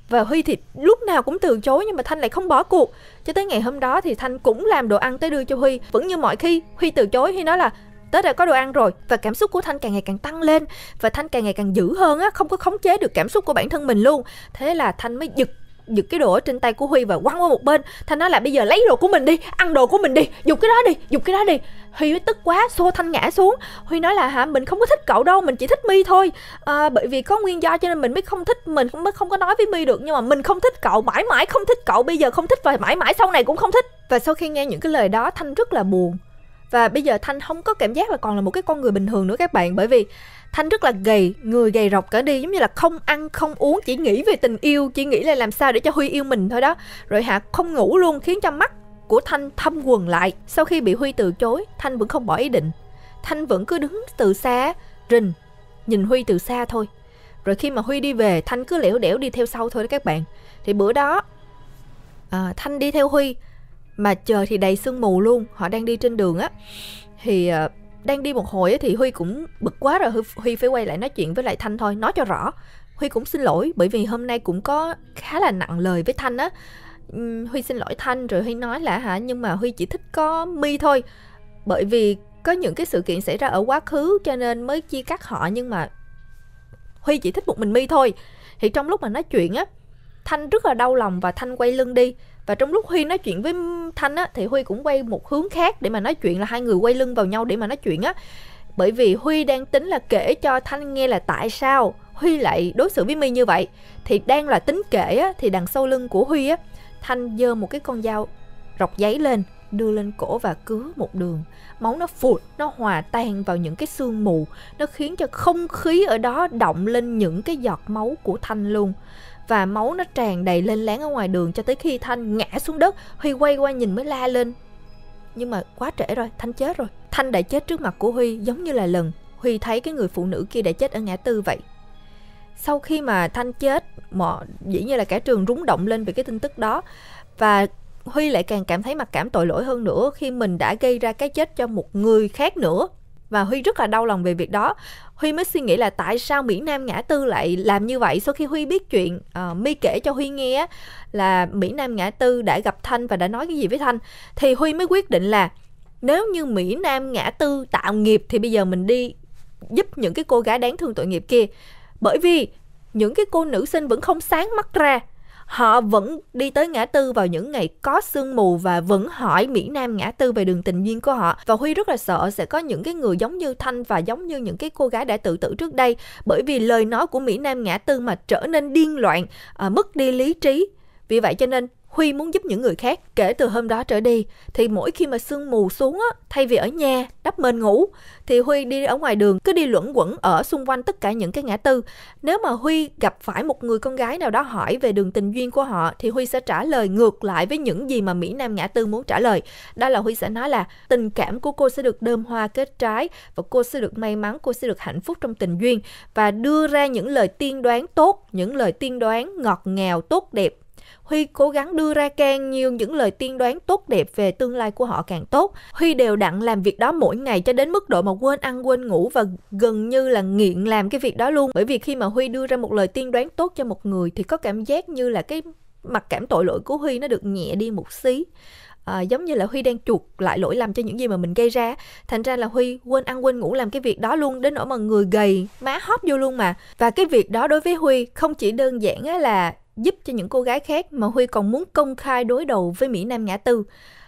và huy thì lúc nào cũng từ chối nhưng mà thanh lại không bỏ cuộc cho tới ngày hôm đó thì thanh cũng làm đồ ăn tới đưa cho huy vẫn như mọi khi huy từ chối huy nói là Tết đã có đồ ăn rồi và cảm xúc của Thanh càng ngày càng tăng lên và Thanh càng ngày càng dữ hơn á, không có khống chế được cảm xúc của bản thân mình luôn. Thế là Thanh mới giật giật cái đồ ở trên tay của Huy và quăng qua một bên Thanh nói là bây giờ lấy đồ của mình đi Ăn đồ của mình đi Dùng cái đó đi Dùng cái đó đi Huy mới tức quá xô Thanh ngã xuống Huy nói là hả mình không có thích cậu đâu Mình chỉ thích My thôi à, Bởi vì có nguyên do cho nên mình mới không thích Mình không, mới không có nói với My được Nhưng mà mình không thích cậu Mãi mãi không thích cậu Bây giờ không thích và mãi mãi sau này cũng không thích Và sau khi nghe những cái lời đó Thanh rất là buồn và bây giờ thanh không có cảm giác là còn là một cái con người bình thường nữa các bạn bởi vì thanh rất là gầy người gầy rộc cả đi giống như là không ăn không uống chỉ nghĩ về tình yêu chỉ nghĩ là làm sao để cho huy yêu mình thôi đó rồi hạ không ngủ luôn khiến cho mắt của thanh thâm quần lại sau khi bị huy từ chối thanh vẫn không bỏ ý định thanh vẫn cứ đứng từ xa rình nhìn huy từ xa thôi rồi khi mà huy đi về thanh cứ lẻo đẻo đi theo sau thôi đó các bạn thì bữa đó à, thanh đi theo huy mà trời thì đầy sương mù luôn họ đang đi trên đường á thì ờ, đang đi một hồi á, thì huy cũng bực quá rồi huy phải quay lại nói chuyện với lại thanh thôi nói cho rõ huy cũng xin lỗi bởi vì hôm nay cũng có khá là nặng lời với thanh á huy xin lỗi thanh rồi huy nói là hả nhưng mà huy chỉ thích có mi thôi bởi vì có những cái sự kiện xảy ra ở quá khứ cho nên mới chia cắt họ nhưng mà huy chỉ thích một mình mi thôi thì trong lúc mà nói chuyện á thanh rất là đau lòng và thanh quay lưng đi và trong lúc huy nói chuyện với thanh á thì huy cũng quay một hướng khác để mà nói chuyện là hai người quay lưng vào nhau để mà nói chuyện á bởi vì huy đang tính là kể cho thanh nghe là tại sao huy lại đối xử với mi như vậy thì đang là tính kể á thì đằng sau lưng của huy á thanh giơ một cái con dao rọc giấy lên đưa lên cổ và cứ một đường máu nó phụt nó hòa tan vào những cái xương mù nó khiến cho không khí ở đó động lên những cái giọt máu của thanh luôn và máu nó tràn đầy lên láng ở ngoài đường cho tới khi thanh ngã xuống đất huy quay qua nhìn mới la lên nhưng mà quá trễ rồi thanh chết rồi thanh đã chết trước mặt của huy giống như là lần huy thấy cái người phụ nữ kia đã chết ở ngã tư vậy sau khi mà thanh chết mọ dĩ nhiên là cả trường rúng động lên về cái tin tức đó và huy lại càng cảm thấy mặc cảm tội lỗi hơn nữa khi mình đã gây ra cái chết cho một người khác nữa và Huy rất là đau lòng về việc đó. Huy mới suy nghĩ là tại sao Mỹ Nam Ngã Tư lại làm như vậy sau khi Huy biết chuyện uh, My kể cho Huy nghe là Mỹ Nam Ngã Tư đã gặp Thanh và đã nói cái gì với Thanh thì Huy mới quyết định là nếu như Mỹ Nam Ngã Tư tạo nghiệp thì bây giờ mình đi giúp những cái cô gái đáng thương tội nghiệp kia bởi vì những cái cô nữ sinh vẫn không sáng mắt ra họ vẫn đi tới ngã tư vào những ngày có sương mù và vẫn hỏi Mỹ nam ngã tư về đường tình duyên của họ và huy rất là sợ sẽ có những cái người giống như thanh và giống như những cái cô gái đã tự tử trước đây bởi vì lời nói của mỹ nam ngã tư mà trở nên điên loạn à, mất đi lý trí vì vậy cho nên Huy muốn giúp những người khác. Kể từ hôm đó trở đi, thì mỗi khi mà sương mù xuống á, thay vì ở nhà, đắp mền ngủ, thì Huy đi ở ngoài đường, cứ đi luẩn quẩn ở xung quanh tất cả những cái ngã tư. Nếu mà Huy gặp phải một người con gái nào đó hỏi về đường tình duyên của họ, thì Huy sẽ trả lời ngược lại với những gì mà Mỹ Nam ngã tư muốn trả lời. Đó là Huy sẽ nói là tình cảm của cô sẽ được đơm hoa kết trái và cô sẽ được may mắn, cô sẽ được hạnh phúc trong tình duyên và đưa ra những lời tiên đoán tốt, những lời tiên đoán ngọt ngào, tốt đẹp Huy cố gắng đưa ra càng nhiều những lời tiên đoán tốt đẹp về tương lai của họ càng tốt. Huy đều đặn làm việc đó mỗi ngày cho đến mức độ mà quên ăn quên ngủ và gần như là nghiện làm cái việc đó luôn. Bởi vì khi mà Huy đưa ra một lời tiên đoán tốt cho một người thì có cảm giác như là cái mặt cảm tội lỗi của Huy nó được nhẹ đi một xí à, giống như là huy đang chuộc lại lỗi lầm cho những gì mà mình gây ra thành ra là huy quên ăn quên ngủ làm cái việc đó luôn đến nỗi mà người gầy má hóp vô luôn mà và cái việc đó đối với huy không chỉ đơn giản là giúp cho những cô gái khác mà Huy còn muốn công khai đối đầu với Mỹ Nam ngã tư.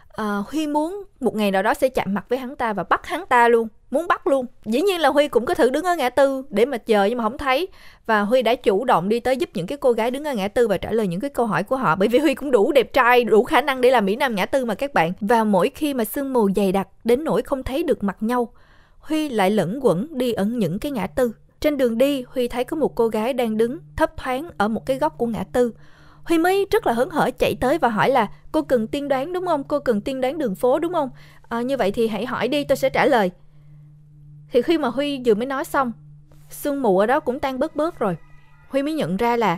À, Huy muốn một ngày nào đó sẽ chạm mặt với hắn ta và bắt hắn ta luôn, muốn bắt luôn. Dĩ nhiên là Huy cũng có thử đứng ở ngã tư để mà chờ nhưng mà không thấy và Huy đã chủ động đi tới giúp những cái cô gái đứng ở ngã tư và trả lời những cái câu hỏi của họ bởi vì Huy cũng đủ đẹp trai, đủ khả năng để làm Mỹ Nam ngã tư mà các bạn. Và mỗi khi mà sương mù dày đặc đến nỗi không thấy được mặt nhau, Huy lại lẫn quẩn đi ở những cái ngã tư trên đường đi, Huy thấy có một cô gái đang đứng thấp thoáng ở một cái góc của ngã tư. Huy mới rất là hứng hở chạy tới và hỏi là cô cần tiên đoán đúng không? Cô cần tiên đoán đường phố đúng không? À, như vậy thì hãy hỏi đi, tôi sẽ trả lời. Thì khi mà Huy vừa mới nói xong, sương mù ở đó cũng tan bớt bớt rồi. Huy mới nhận ra là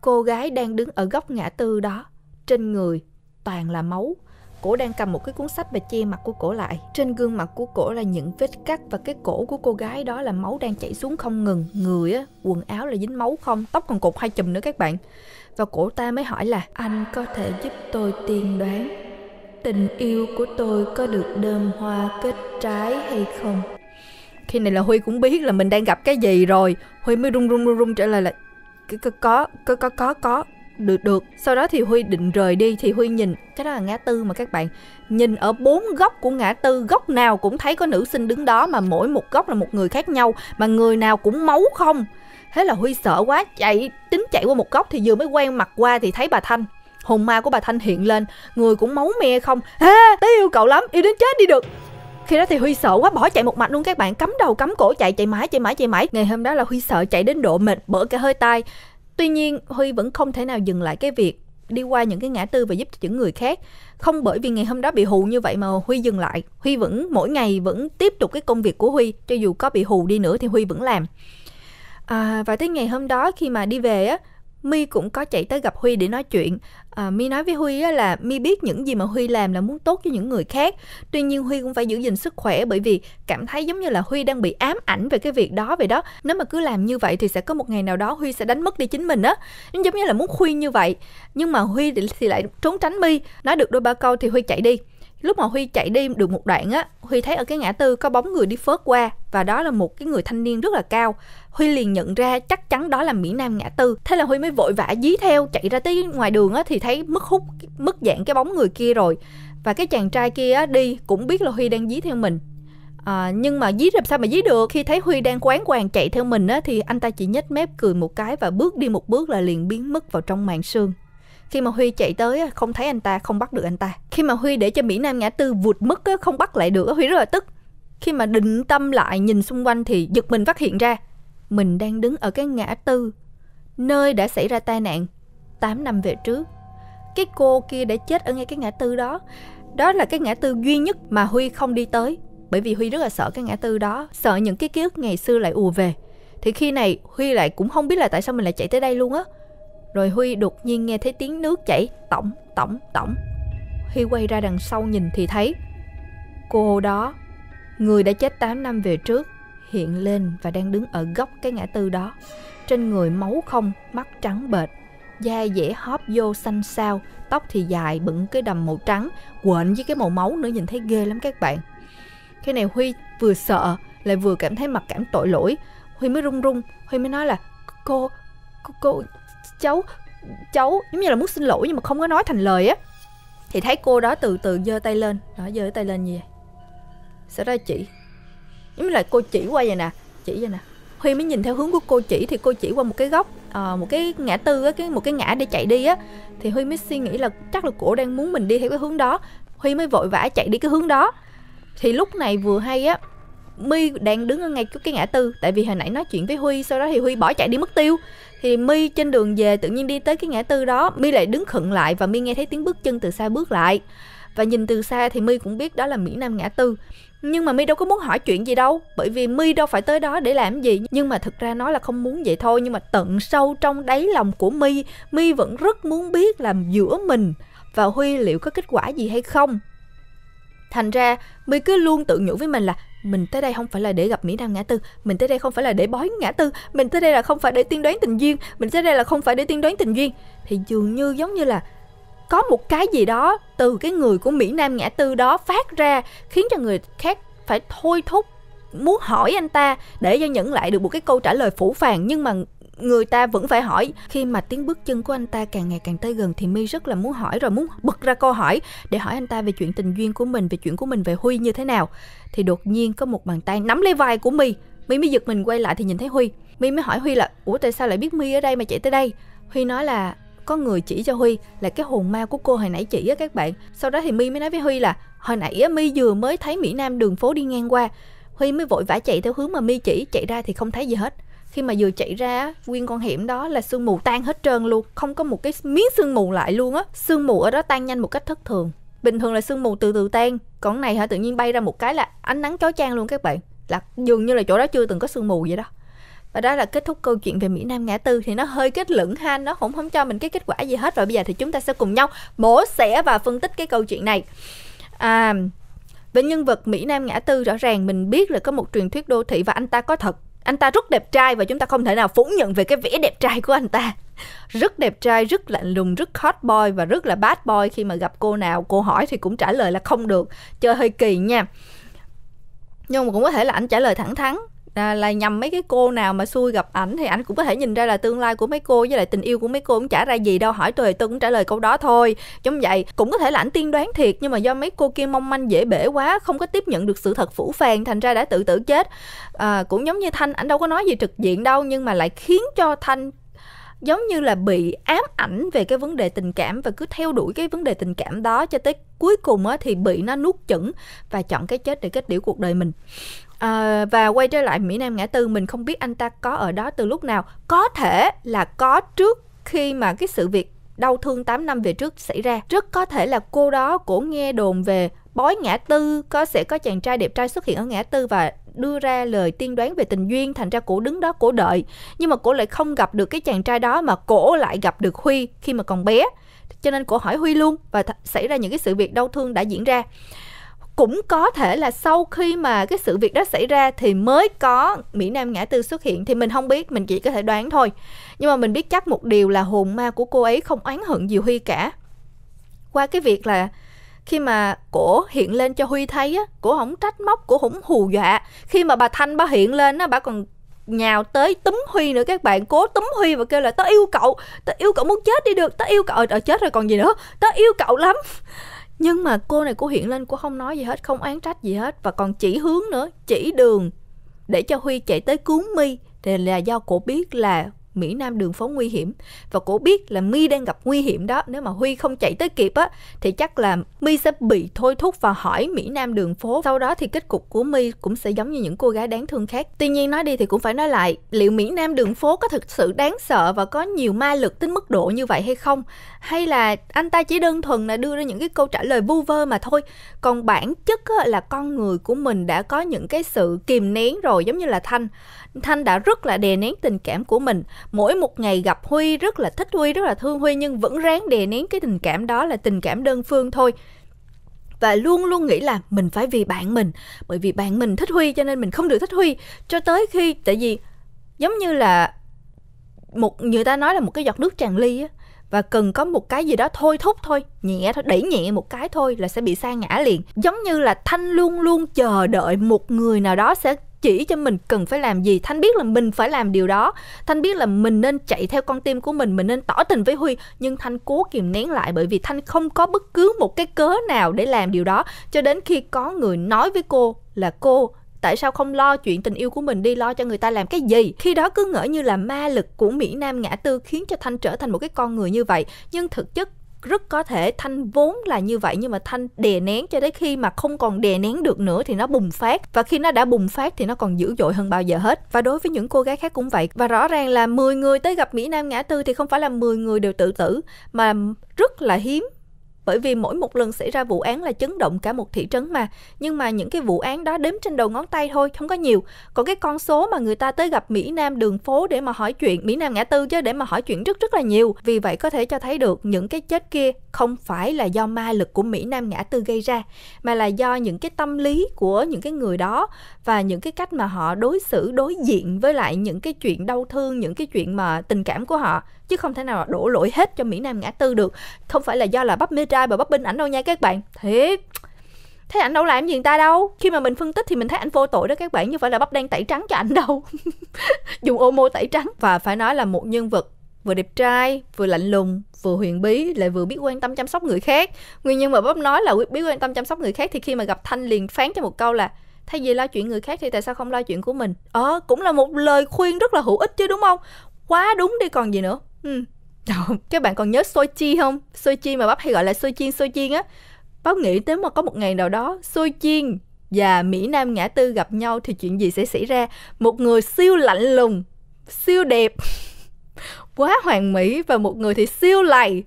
cô gái đang đứng ở góc ngã tư đó, trên người toàn là máu cổ đang cầm một cái cuốn sách và che mặt của cổ lại. Trên gương mặt của cổ là những vết cắt và cái cổ của cô gái đó là máu đang chảy xuống không ngừng. Người á, quần áo là dính máu không, tóc còn cột hai chùm nữa các bạn. Và cổ ta mới hỏi là anh có thể giúp tôi tiên đoán tình yêu của tôi có được đơm hoa kết trái hay không? Khi này là Huy cũng biết là mình đang gặp cái gì rồi. Huy mới run run run run trả lời là có có có có có được được sau đó thì huy định rời đi thì huy nhìn cái đó là ngã tư mà các bạn nhìn ở bốn góc của ngã tư góc nào cũng thấy có nữ sinh đứng đó mà mỗi một góc là một người khác nhau mà người nào cũng máu không thế là huy sợ quá chạy tính chạy qua một góc thì vừa mới quen mặt qua thì thấy bà thanh hồn ma của bà thanh hiện lên người cũng máu me không ha tớ yêu cậu lắm yêu đến chết đi được khi đó thì huy sợ quá bỏ chạy một mạch luôn các bạn cắm đầu cắm cổ chạy chạy mãi chạy mãi chạy mãi ngày hôm đó là huy sợ chạy đến độ mệt bỡ cả hơi tai Tuy nhiên, Huy vẫn không thể nào dừng lại cái việc đi qua những cái ngã tư và giúp cho những người khác. Không bởi vì ngày hôm đó bị hù như vậy mà Huy dừng lại. Huy vẫn mỗi ngày vẫn tiếp tục cái công việc của Huy, cho dù có bị hù đi nữa thì Huy vẫn làm. À, và tới ngày hôm đó khi mà đi về á, My cũng có chạy tới gặp Huy để nói chuyện à, mi nói với huy là mi biết những gì mà huy làm là muốn tốt cho những người khác tuy nhiên huy cũng phải giữ gìn sức khỏe bởi vì cảm thấy giống như là huy đang bị ám ảnh về cái việc đó vậy đó nếu mà cứ làm như vậy thì sẽ có một ngày nào đó huy sẽ đánh mất đi chính mình á giống như là muốn khuyên như vậy nhưng mà huy thì lại trốn tránh mi nói được đôi ba câu thì huy chạy đi lúc mà huy chạy đi được một đoạn á huy thấy ở cái ngã tư có bóng người đi phớt qua và đó là một cái người thanh niên rất là cao Huy liền nhận ra chắc chắn đó là Mỹ Nam ngã tư. Thế là Huy mới vội vã dí theo chạy ra tới ngoài đường á thì thấy mất hút mất dạng cái bóng người kia rồi. Và cái chàng trai kia á đi cũng biết là Huy đang dí theo mình. À, nhưng mà dí làm sao mà dí được khi thấy Huy đang quán quàng chạy theo mình á thì anh ta chỉ nhếch mép cười một cái và bước đi một bước là liền biến mất vào trong màn sương khi mà huy chạy tới không thấy anh ta không bắt được anh ta khi mà huy để cho mỹ nam ngã tư vụt mất không bắt lại được huy rất là tức khi mà định tâm lại nhìn xung quanh thì giật mình phát hiện ra mình đang đứng ở cái ngã tư nơi đã xảy ra tai nạn 8 năm về trước. Cái cô kia đã chết ở ngay cái ngã tư đó. Đó là cái ngã tư duy nhất mà Huy không đi tới, bởi vì Huy rất là sợ cái ngã tư đó, sợ những cái ký ức ngày xưa lại ùa về. Thì khi này Huy lại cũng không biết là tại sao mình lại chạy tới đây luôn á. Rồi Huy đột nhiên nghe thấy tiếng nước chảy tổng tổng tổng. Huy quay ra đằng sau nhìn thì thấy cô đó, người đã chết 8 năm về trước hiện lên và đang đứng ở góc cái ngã tư đó. Trên người máu không, mắt trắng bệch, da dễ hóp vô xanh xao, tóc thì dài bựng cái đầm màu trắng, quện với cái màu máu nữa nhìn thấy ghê lắm các bạn. Cái này Huy vừa sợ lại vừa cảm thấy mặc cảm tội lỗi, Huy mới run run, Huy mới nói là cô cô, cô cháu cháu giống như là muốn xin lỗi nhưng mà không có nói thành lời á thì thấy cô đó từ từ giơ tay lên đó giơ tay lên gì vậy sau đó chị giống như là cô chỉ qua vậy nè chỉ vậy nè huy mới nhìn theo hướng của cô chỉ thì cô chỉ qua một cái góc uh, một cái ngã tư á cái một cái ngã để chạy đi á thì huy mới suy nghĩ là chắc là cổ đang muốn mình đi theo cái hướng đó huy mới vội vã chạy đi cái hướng đó thì lúc này vừa hay á My đang đứng ở ngay cái ngã tư Tại vì hồi nãy nói chuyện với Huy Sau đó thì Huy bỏ chạy đi mất tiêu Thì My trên đường về tự nhiên đi tới cái ngã tư đó My lại đứng khựng lại và My nghe thấy tiếng bước chân từ xa bước lại và nhìn từ xa thì My cũng biết đó là Mỹ Nam ngã tư nhưng mà My đâu có muốn hỏi chuyện gì đâu bởi vì My đâu phải tới đó để làm gì nhưng mà thực ra nói là không muốn vậy thôi nhưng mà tận sâu trong đáy lòng của My My vẫn rất muốn biết là giữa mình và Huy liệu có kết quả gì hay không thành ra My cứ luôn tự nhủ với mình là mình tới đây không phải là để gặp Mỹ Nam ngã tư, mình tới đây không phải là để bói ngã tư, mình tới đây là không phải để tiên đoán tình duyên, mình tới đây là không phải để tiên đoán tình duyên. Thì dường như giống như là có một cái gì đó từ cái người của mỹ nam ngã tư đó phát ra khiến cho người khác phải thôi thúc muốn hỏi anh ta để cho nhận lại được một cái câu trả lời phủ phàng nhưng mà người ta vẫn phải hỏi khi mà tiếng bước chân của anh ta càng ngày càng tới gần thì mi rất là muốn hỏi rồi muốn bật ra câu hỏi để hỏi anh ta về chuyện tình duyên của mình về chuyện của mình về huy như thế nào thì đột nhiên có một bàn tay nắm lấy vai của mi mi mới giật mình quay lại thì nhìn thấy huy mi mới hỏi huy là ủa tại sao lại biết mi ở đây mà chạy tới đây huy nói là có người chỉ cho Huy là cái hồn ma của cô hồi nãy chỉ á các bạn. Sau đó thì My mới nói với Huy là hồi nãy á, My vừa mới thấy Mỹ Nam đường phố đi ngang qua. Huy mới vội vã chạy theo hướng mà My chỉ, chạy ra thì không thấy gì hết. Khi mà vừa chạy ra, nguyên con hiểm đó là sương mù tan hết trơn luôn, không có một cái miếng sương mù lại luôn á. Sương mù ở đó tan nhanh một cách thất thường. Bình thường là sương mù từ từ tan, còn này hả tự nhiên bay ra một cái là ánh nắng chói chang luôn các bạn. Là dường như là chỗ đó chưa từng có sương mù vậy đó và đó là kết thúc câu chuyện về Mỹ Nam ngã tư thì nó hơi kết luận ha nó cũng không cho mình cái kết quả gì hết và bây giờ thì chúng ta sẽ cùng nhau mổ xẻ và phân tích cái câu chuyện này à, về nhân vật Mỹ Nam ngã tư rõ ràng mình biết là có một truyền thuyết đô thị và anh ta có thật anh ta rất đẹp trai và chúng ta không thể nào phủ nhận về cái vẻ đẹp trai của anh ta rất đẹp trai rất lạnh lùng rất hot boy và rất là bad boy khi mà gặp cô nào cô hỏi thì cũng trả lời là không được chơi hơi kỳ nha nhưng mà cũng có thể là anh trả lời thẳng thắn à, là nhầm mấy cái cô nào mà xui gặp ảnh thì ảnh cũng có thể nhìn ra là tương lai của mấy cô với lại tình yêu của mấy cô cũng chả ra gì đâu hỏi tôi thì tôi cũng trả lời câu đó thôi giống vậy cũng có thể là ảnh tiên đoán thiệt nhưng mà do mấy cô kia mong manh dễ bể quá không có tiếp nhận được sự thật phủ phàng thành ra đã tự tử chết à, cũng giống như thanh ảnh đâu có nói gì trực diện đâu nhưng mà lại khiến cho thanh giống như là bị ám ảnh về cái vấn đề tình cảm và cứ theo đuổi cái vấn đề tình cảm đó cho tới cuối cùng á, thì bị nó nuốt chửng và chọn cái chết để kết liễu cuộc đời mình À, và quay trở lại Mỹ Nam ngã tư mình không biết anh ta có ở đó từ lúc nào có thể là có trước khi mà cái sự việc đau thương 8 năm về trước xảy ra rất có thể là cô đó cũng nghe đồn về bói ngã tư có sẽ có chàng trai đẹp trai xuất hiện ở ngã tư và đưa ra lời tiên đoán về tình duyên thành ra cổ đứng đó cổ đợi nhưng mà cổ lại không gặp được cái chàng trai đó mà cổ lại gặp được huy khi mà còn bé cho nên cổ hỏi huy luôn và th- xảy ra những cái sự việc đau thương đã diễn ra cũng có thể là sau khi mà cái sự việc đó xảy ra thì mới có Mỹ Nam ngã tư xuất hiện thì mình không biết mình chỉ có thể đoán thôi nhưng mà mình biết chắc một điều là hồn ma của cô ấy không oán hận gì Huy cả qua cái việc là khi mà cổ hiện lên cho Huy thấy á, cổ không trách móc, cổ không hù dọa. Khi mà bà Thanh bà hiện lên á, bà còn nhào tới túm Huy nữa các bạn, cố túm Huy và kêu là tao yêu cậu, tao yêu cậu muốn chết đi được, tao yêu cậu, ở ờ, chết rồi còn gì nữa, tao yêu cậu lắm nhưng mà cô này cô hiện lên cô không nói gì hết không oán trách gì hết và còn chỉ hướng nữa chỉ đường để cho huy chạy tới cứu mi thì là do cô biết là Mỹ Nam đường phố nguy hiểm và cổ biết là My đang gặp nguy hiểm đó nếu mà Huy không chạy tới kịp á thì chắc là My sẽ bị thôi thúc và hỏi Mỹ Nam đường phố sau đó thì kết cục của My cũng sẽ giống như những cô gái đáng thương khác tuy nhiên nói đi thì cũng phải nói lại liệu Mỹ Nam đường phố có thực sự đáng sợ và có nhiều ma lực tính mức độ như vậy hay không hay là anh ta chỉ đơn thuần là đưa ra những cái câu trả lời vu vơ mà thôi còn bản chất á, là con người của mình đã có những cái sự kìm nén rồi giống như là thanh Thanh đã rất là đè nén tình cảm của mình. Mỗi một ngày gặp Huy rất là thích Huy, rất là thương Huy nhưng vẫn ráng đè nén cái tình cảm đó là tình cảm đơn phương thôi và luôn luôn nghĩ là mình phải vì bạn mình bởi vì bạn mình thích huy cho nên mình không được thích huy cho tới khi tại vì giống như là một người ta nói là một cái giọt nước tràn ly á và cần có một cái gì đó thôi thúc thôi nhẹ thôi đẩy nhẹ một cái thôi là sẽ bị sa ngã liền giống như là thanh luôn luôn chờ đợi một người nào đó sẽ chỉ cho mình cần phải làm gì thanh biết là mình phải làm điều đó thanh biết là mình nên chạy theo con tim của mình mình nên tỏ tình với huy nhưng thanh cố kìm nén lại bởi vì thanh không có bất cứ một cái cớ nào để làm điều đó cho đến khi có người nói với cô là cô tại sao không lo chuyện tình yêu của mình đi lo cho người ta làm cái gì khi đó cứ ngỡ như là ma lực của mỹ nam ngã tư khiến cho thanh trở thành một cái con người như vậy nhưng thực chất rất có thể thanh vốn là như vậy nhưng mà thanh đè nén cho đến khi mà không còn đè nén được nữa thì nó bùng phát và khi nó đã bùng phát thì nó còn dữ dội hơn bao giờ hết và đối với những cô gái khác cũng vậy và rõ ràng là 10 người tới gặp Mỹ Nam ngã tư thì không phải là 10 người đều tự tử mà rất là hiếm bởi vì mỗi một lần xảy ra vụ án là chấn động cả một thị trấn mà nhưng mà những cái vụ án đó đếm trên đầu ngón tay thôi không có nhiều còn cái con số mà người ta tới gặp mỹ nam đường phố để mà hỏi chuyện mỹ nam ngã tư chứ để mà hỏi chuyện rất rất là nhiều vì vậy có thể cho thấy được những cái chết kia không phải là do ma lực của mỹ nam ngã tư gây ra mà là do những cái tâm lý của những cái người đó và những cái cách mà họ đối xử đối diện với lại những cái chuyện đau thương những cái chuyện mà tình cảm của họ chứ không thể nào đổ lỗi hết cho Mỹ Nam ngã tư được không phải là do là bắp mê trai và bắp binh ảnh đâu nha các bạn thế thế ảnh đâu làm gì người ta đâu khi mà mình phân tích thì mình thấy ảnh vô tội đó các bạn như phải là bắp đang tẩy trắng cho ảnh đâu dùng ô mô tẩy trắng và phải nói là một nhân vật vừa đẹp trai, vừa lạnh lùng, vừa huyền bí, lại vừa biết quan tâm chăm sóc người khác. Nguyên nhân mà bắp nói là biết quan tâm chăm sóc người khác thì khi mà gặp Thanh liền phán cho một câu là thay vì lo chuyện người khác thì tại sao không lo chuyện của mình? Ờ, cũng là một lời khuyên rất là hữu ích chứ đúng không? Quá đúng đi còn gì nữa. Ừ. Các bạn còn nhớ xôi chi không? Xôi chi mà bắp hay gọi là xôi chiên xôi chiên á. Bắp nghĩ tới mà có một ngày nào đó xôi chiên và Mỹ Nam ngã tư gặp nhau thì chuyện gì sẽ xảy ra? Một người siêu lạnh lùng, siêu đẹp, quá hoàn mỹ và một người thì siêu lầy,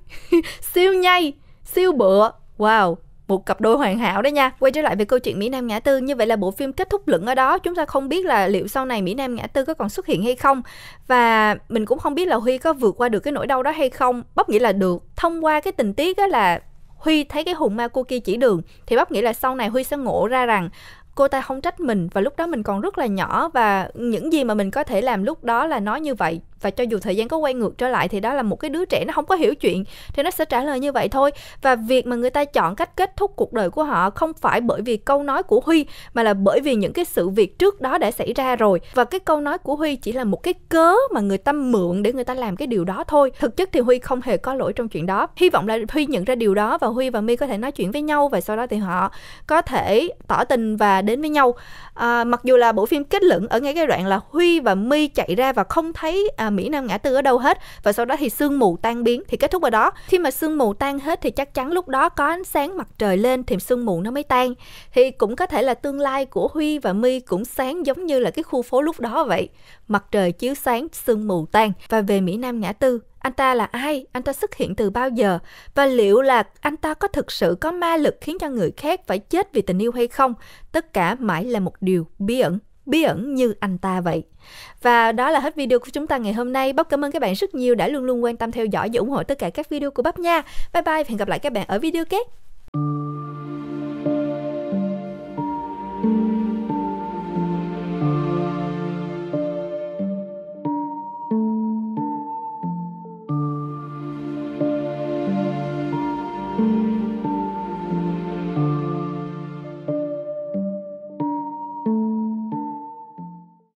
siêu nhây, siêu bựa. Wow, một cặp đôi hoàn hảo đấy nha quay trở lại về câu chuyện mỹ nam ngã tư như vậy là bộ phim kết thúc lửng ở đó chúng ta không biết là liệu sau này mỹ nam ngã tư có còn xuất hiện hay không và mình cũng không biết là huy có vượt qua được cái nỗi đau đó hay không bóc nghĩ là được thông qua cái tình tiết á là huy thấy cái hùng ma cô kia chỉ đường thì bóc nghĩ là sau này huy sẽ ngộ ra rằng cô ta không trách mình và lúc đó mình còn rất là nhỏ và những gì mà mình có thể làm lúc đó là nói như vậy và cho dù thời gian có quay ngược trở lại thì đó là một cái đứa trẻ nó không có hiểu chuyện thì nó sẽ trả lời như vậy thôi và việc mà người ta chọn cách kết thúc cuộc đời của họ không phải bởi vì câu nói của huy mà là bởi vì những cái sự việc trước đó đã xảy ra rồi và cái câu nói của huy chỉ là một cái cớ mà người ta mượn để người ta làm cái điều đó thôi thực chất thì huy không hề có lỗi trong chuyện đó hy vọng là huy nhận ra điều đó và huy và my có thể nói chuyện với nhau và sau đó thì họ có thể tỏ tình và đến với nhau à, mặc dù là bộ phim kết luận ở ngay cái đoạn là huy và my chạy ra và không thấy à, Mỹ Nam ngã tư ở đâu hết và sau đó thì sương mù tan biến thì kết thúc ở đó khi mà sương mù tan hết thì chắc chắn lúc đó có ánh sáng mặt trời lên thì sương mù nó mới tan thì cũng có thể là tương lai của Huy và My cũng sáng giống như là cái khu phố lúc đó vậy mặt trời chiếu sáng sương mù tan và về Mỹ Nam ngã tư anh ta là ai anh ta xuất hiện từ bao giờ và liệu là anh ta có thực sự có ma lực khiến cho người khác phải chết vì tình yêu hay không tất cả mãi là một điều bí ẩn bí ẩn như anh ta vậy. Và đó là hết video của chúng ta ngày hôm nay. Bắp cảm ơn các bạn rất nhiều đã luôn luôn quan tâm theo dõi và ủng hộ tất cả các video của Bắp nha. Bye bye hẹn gặp lại các bạn ở video kế.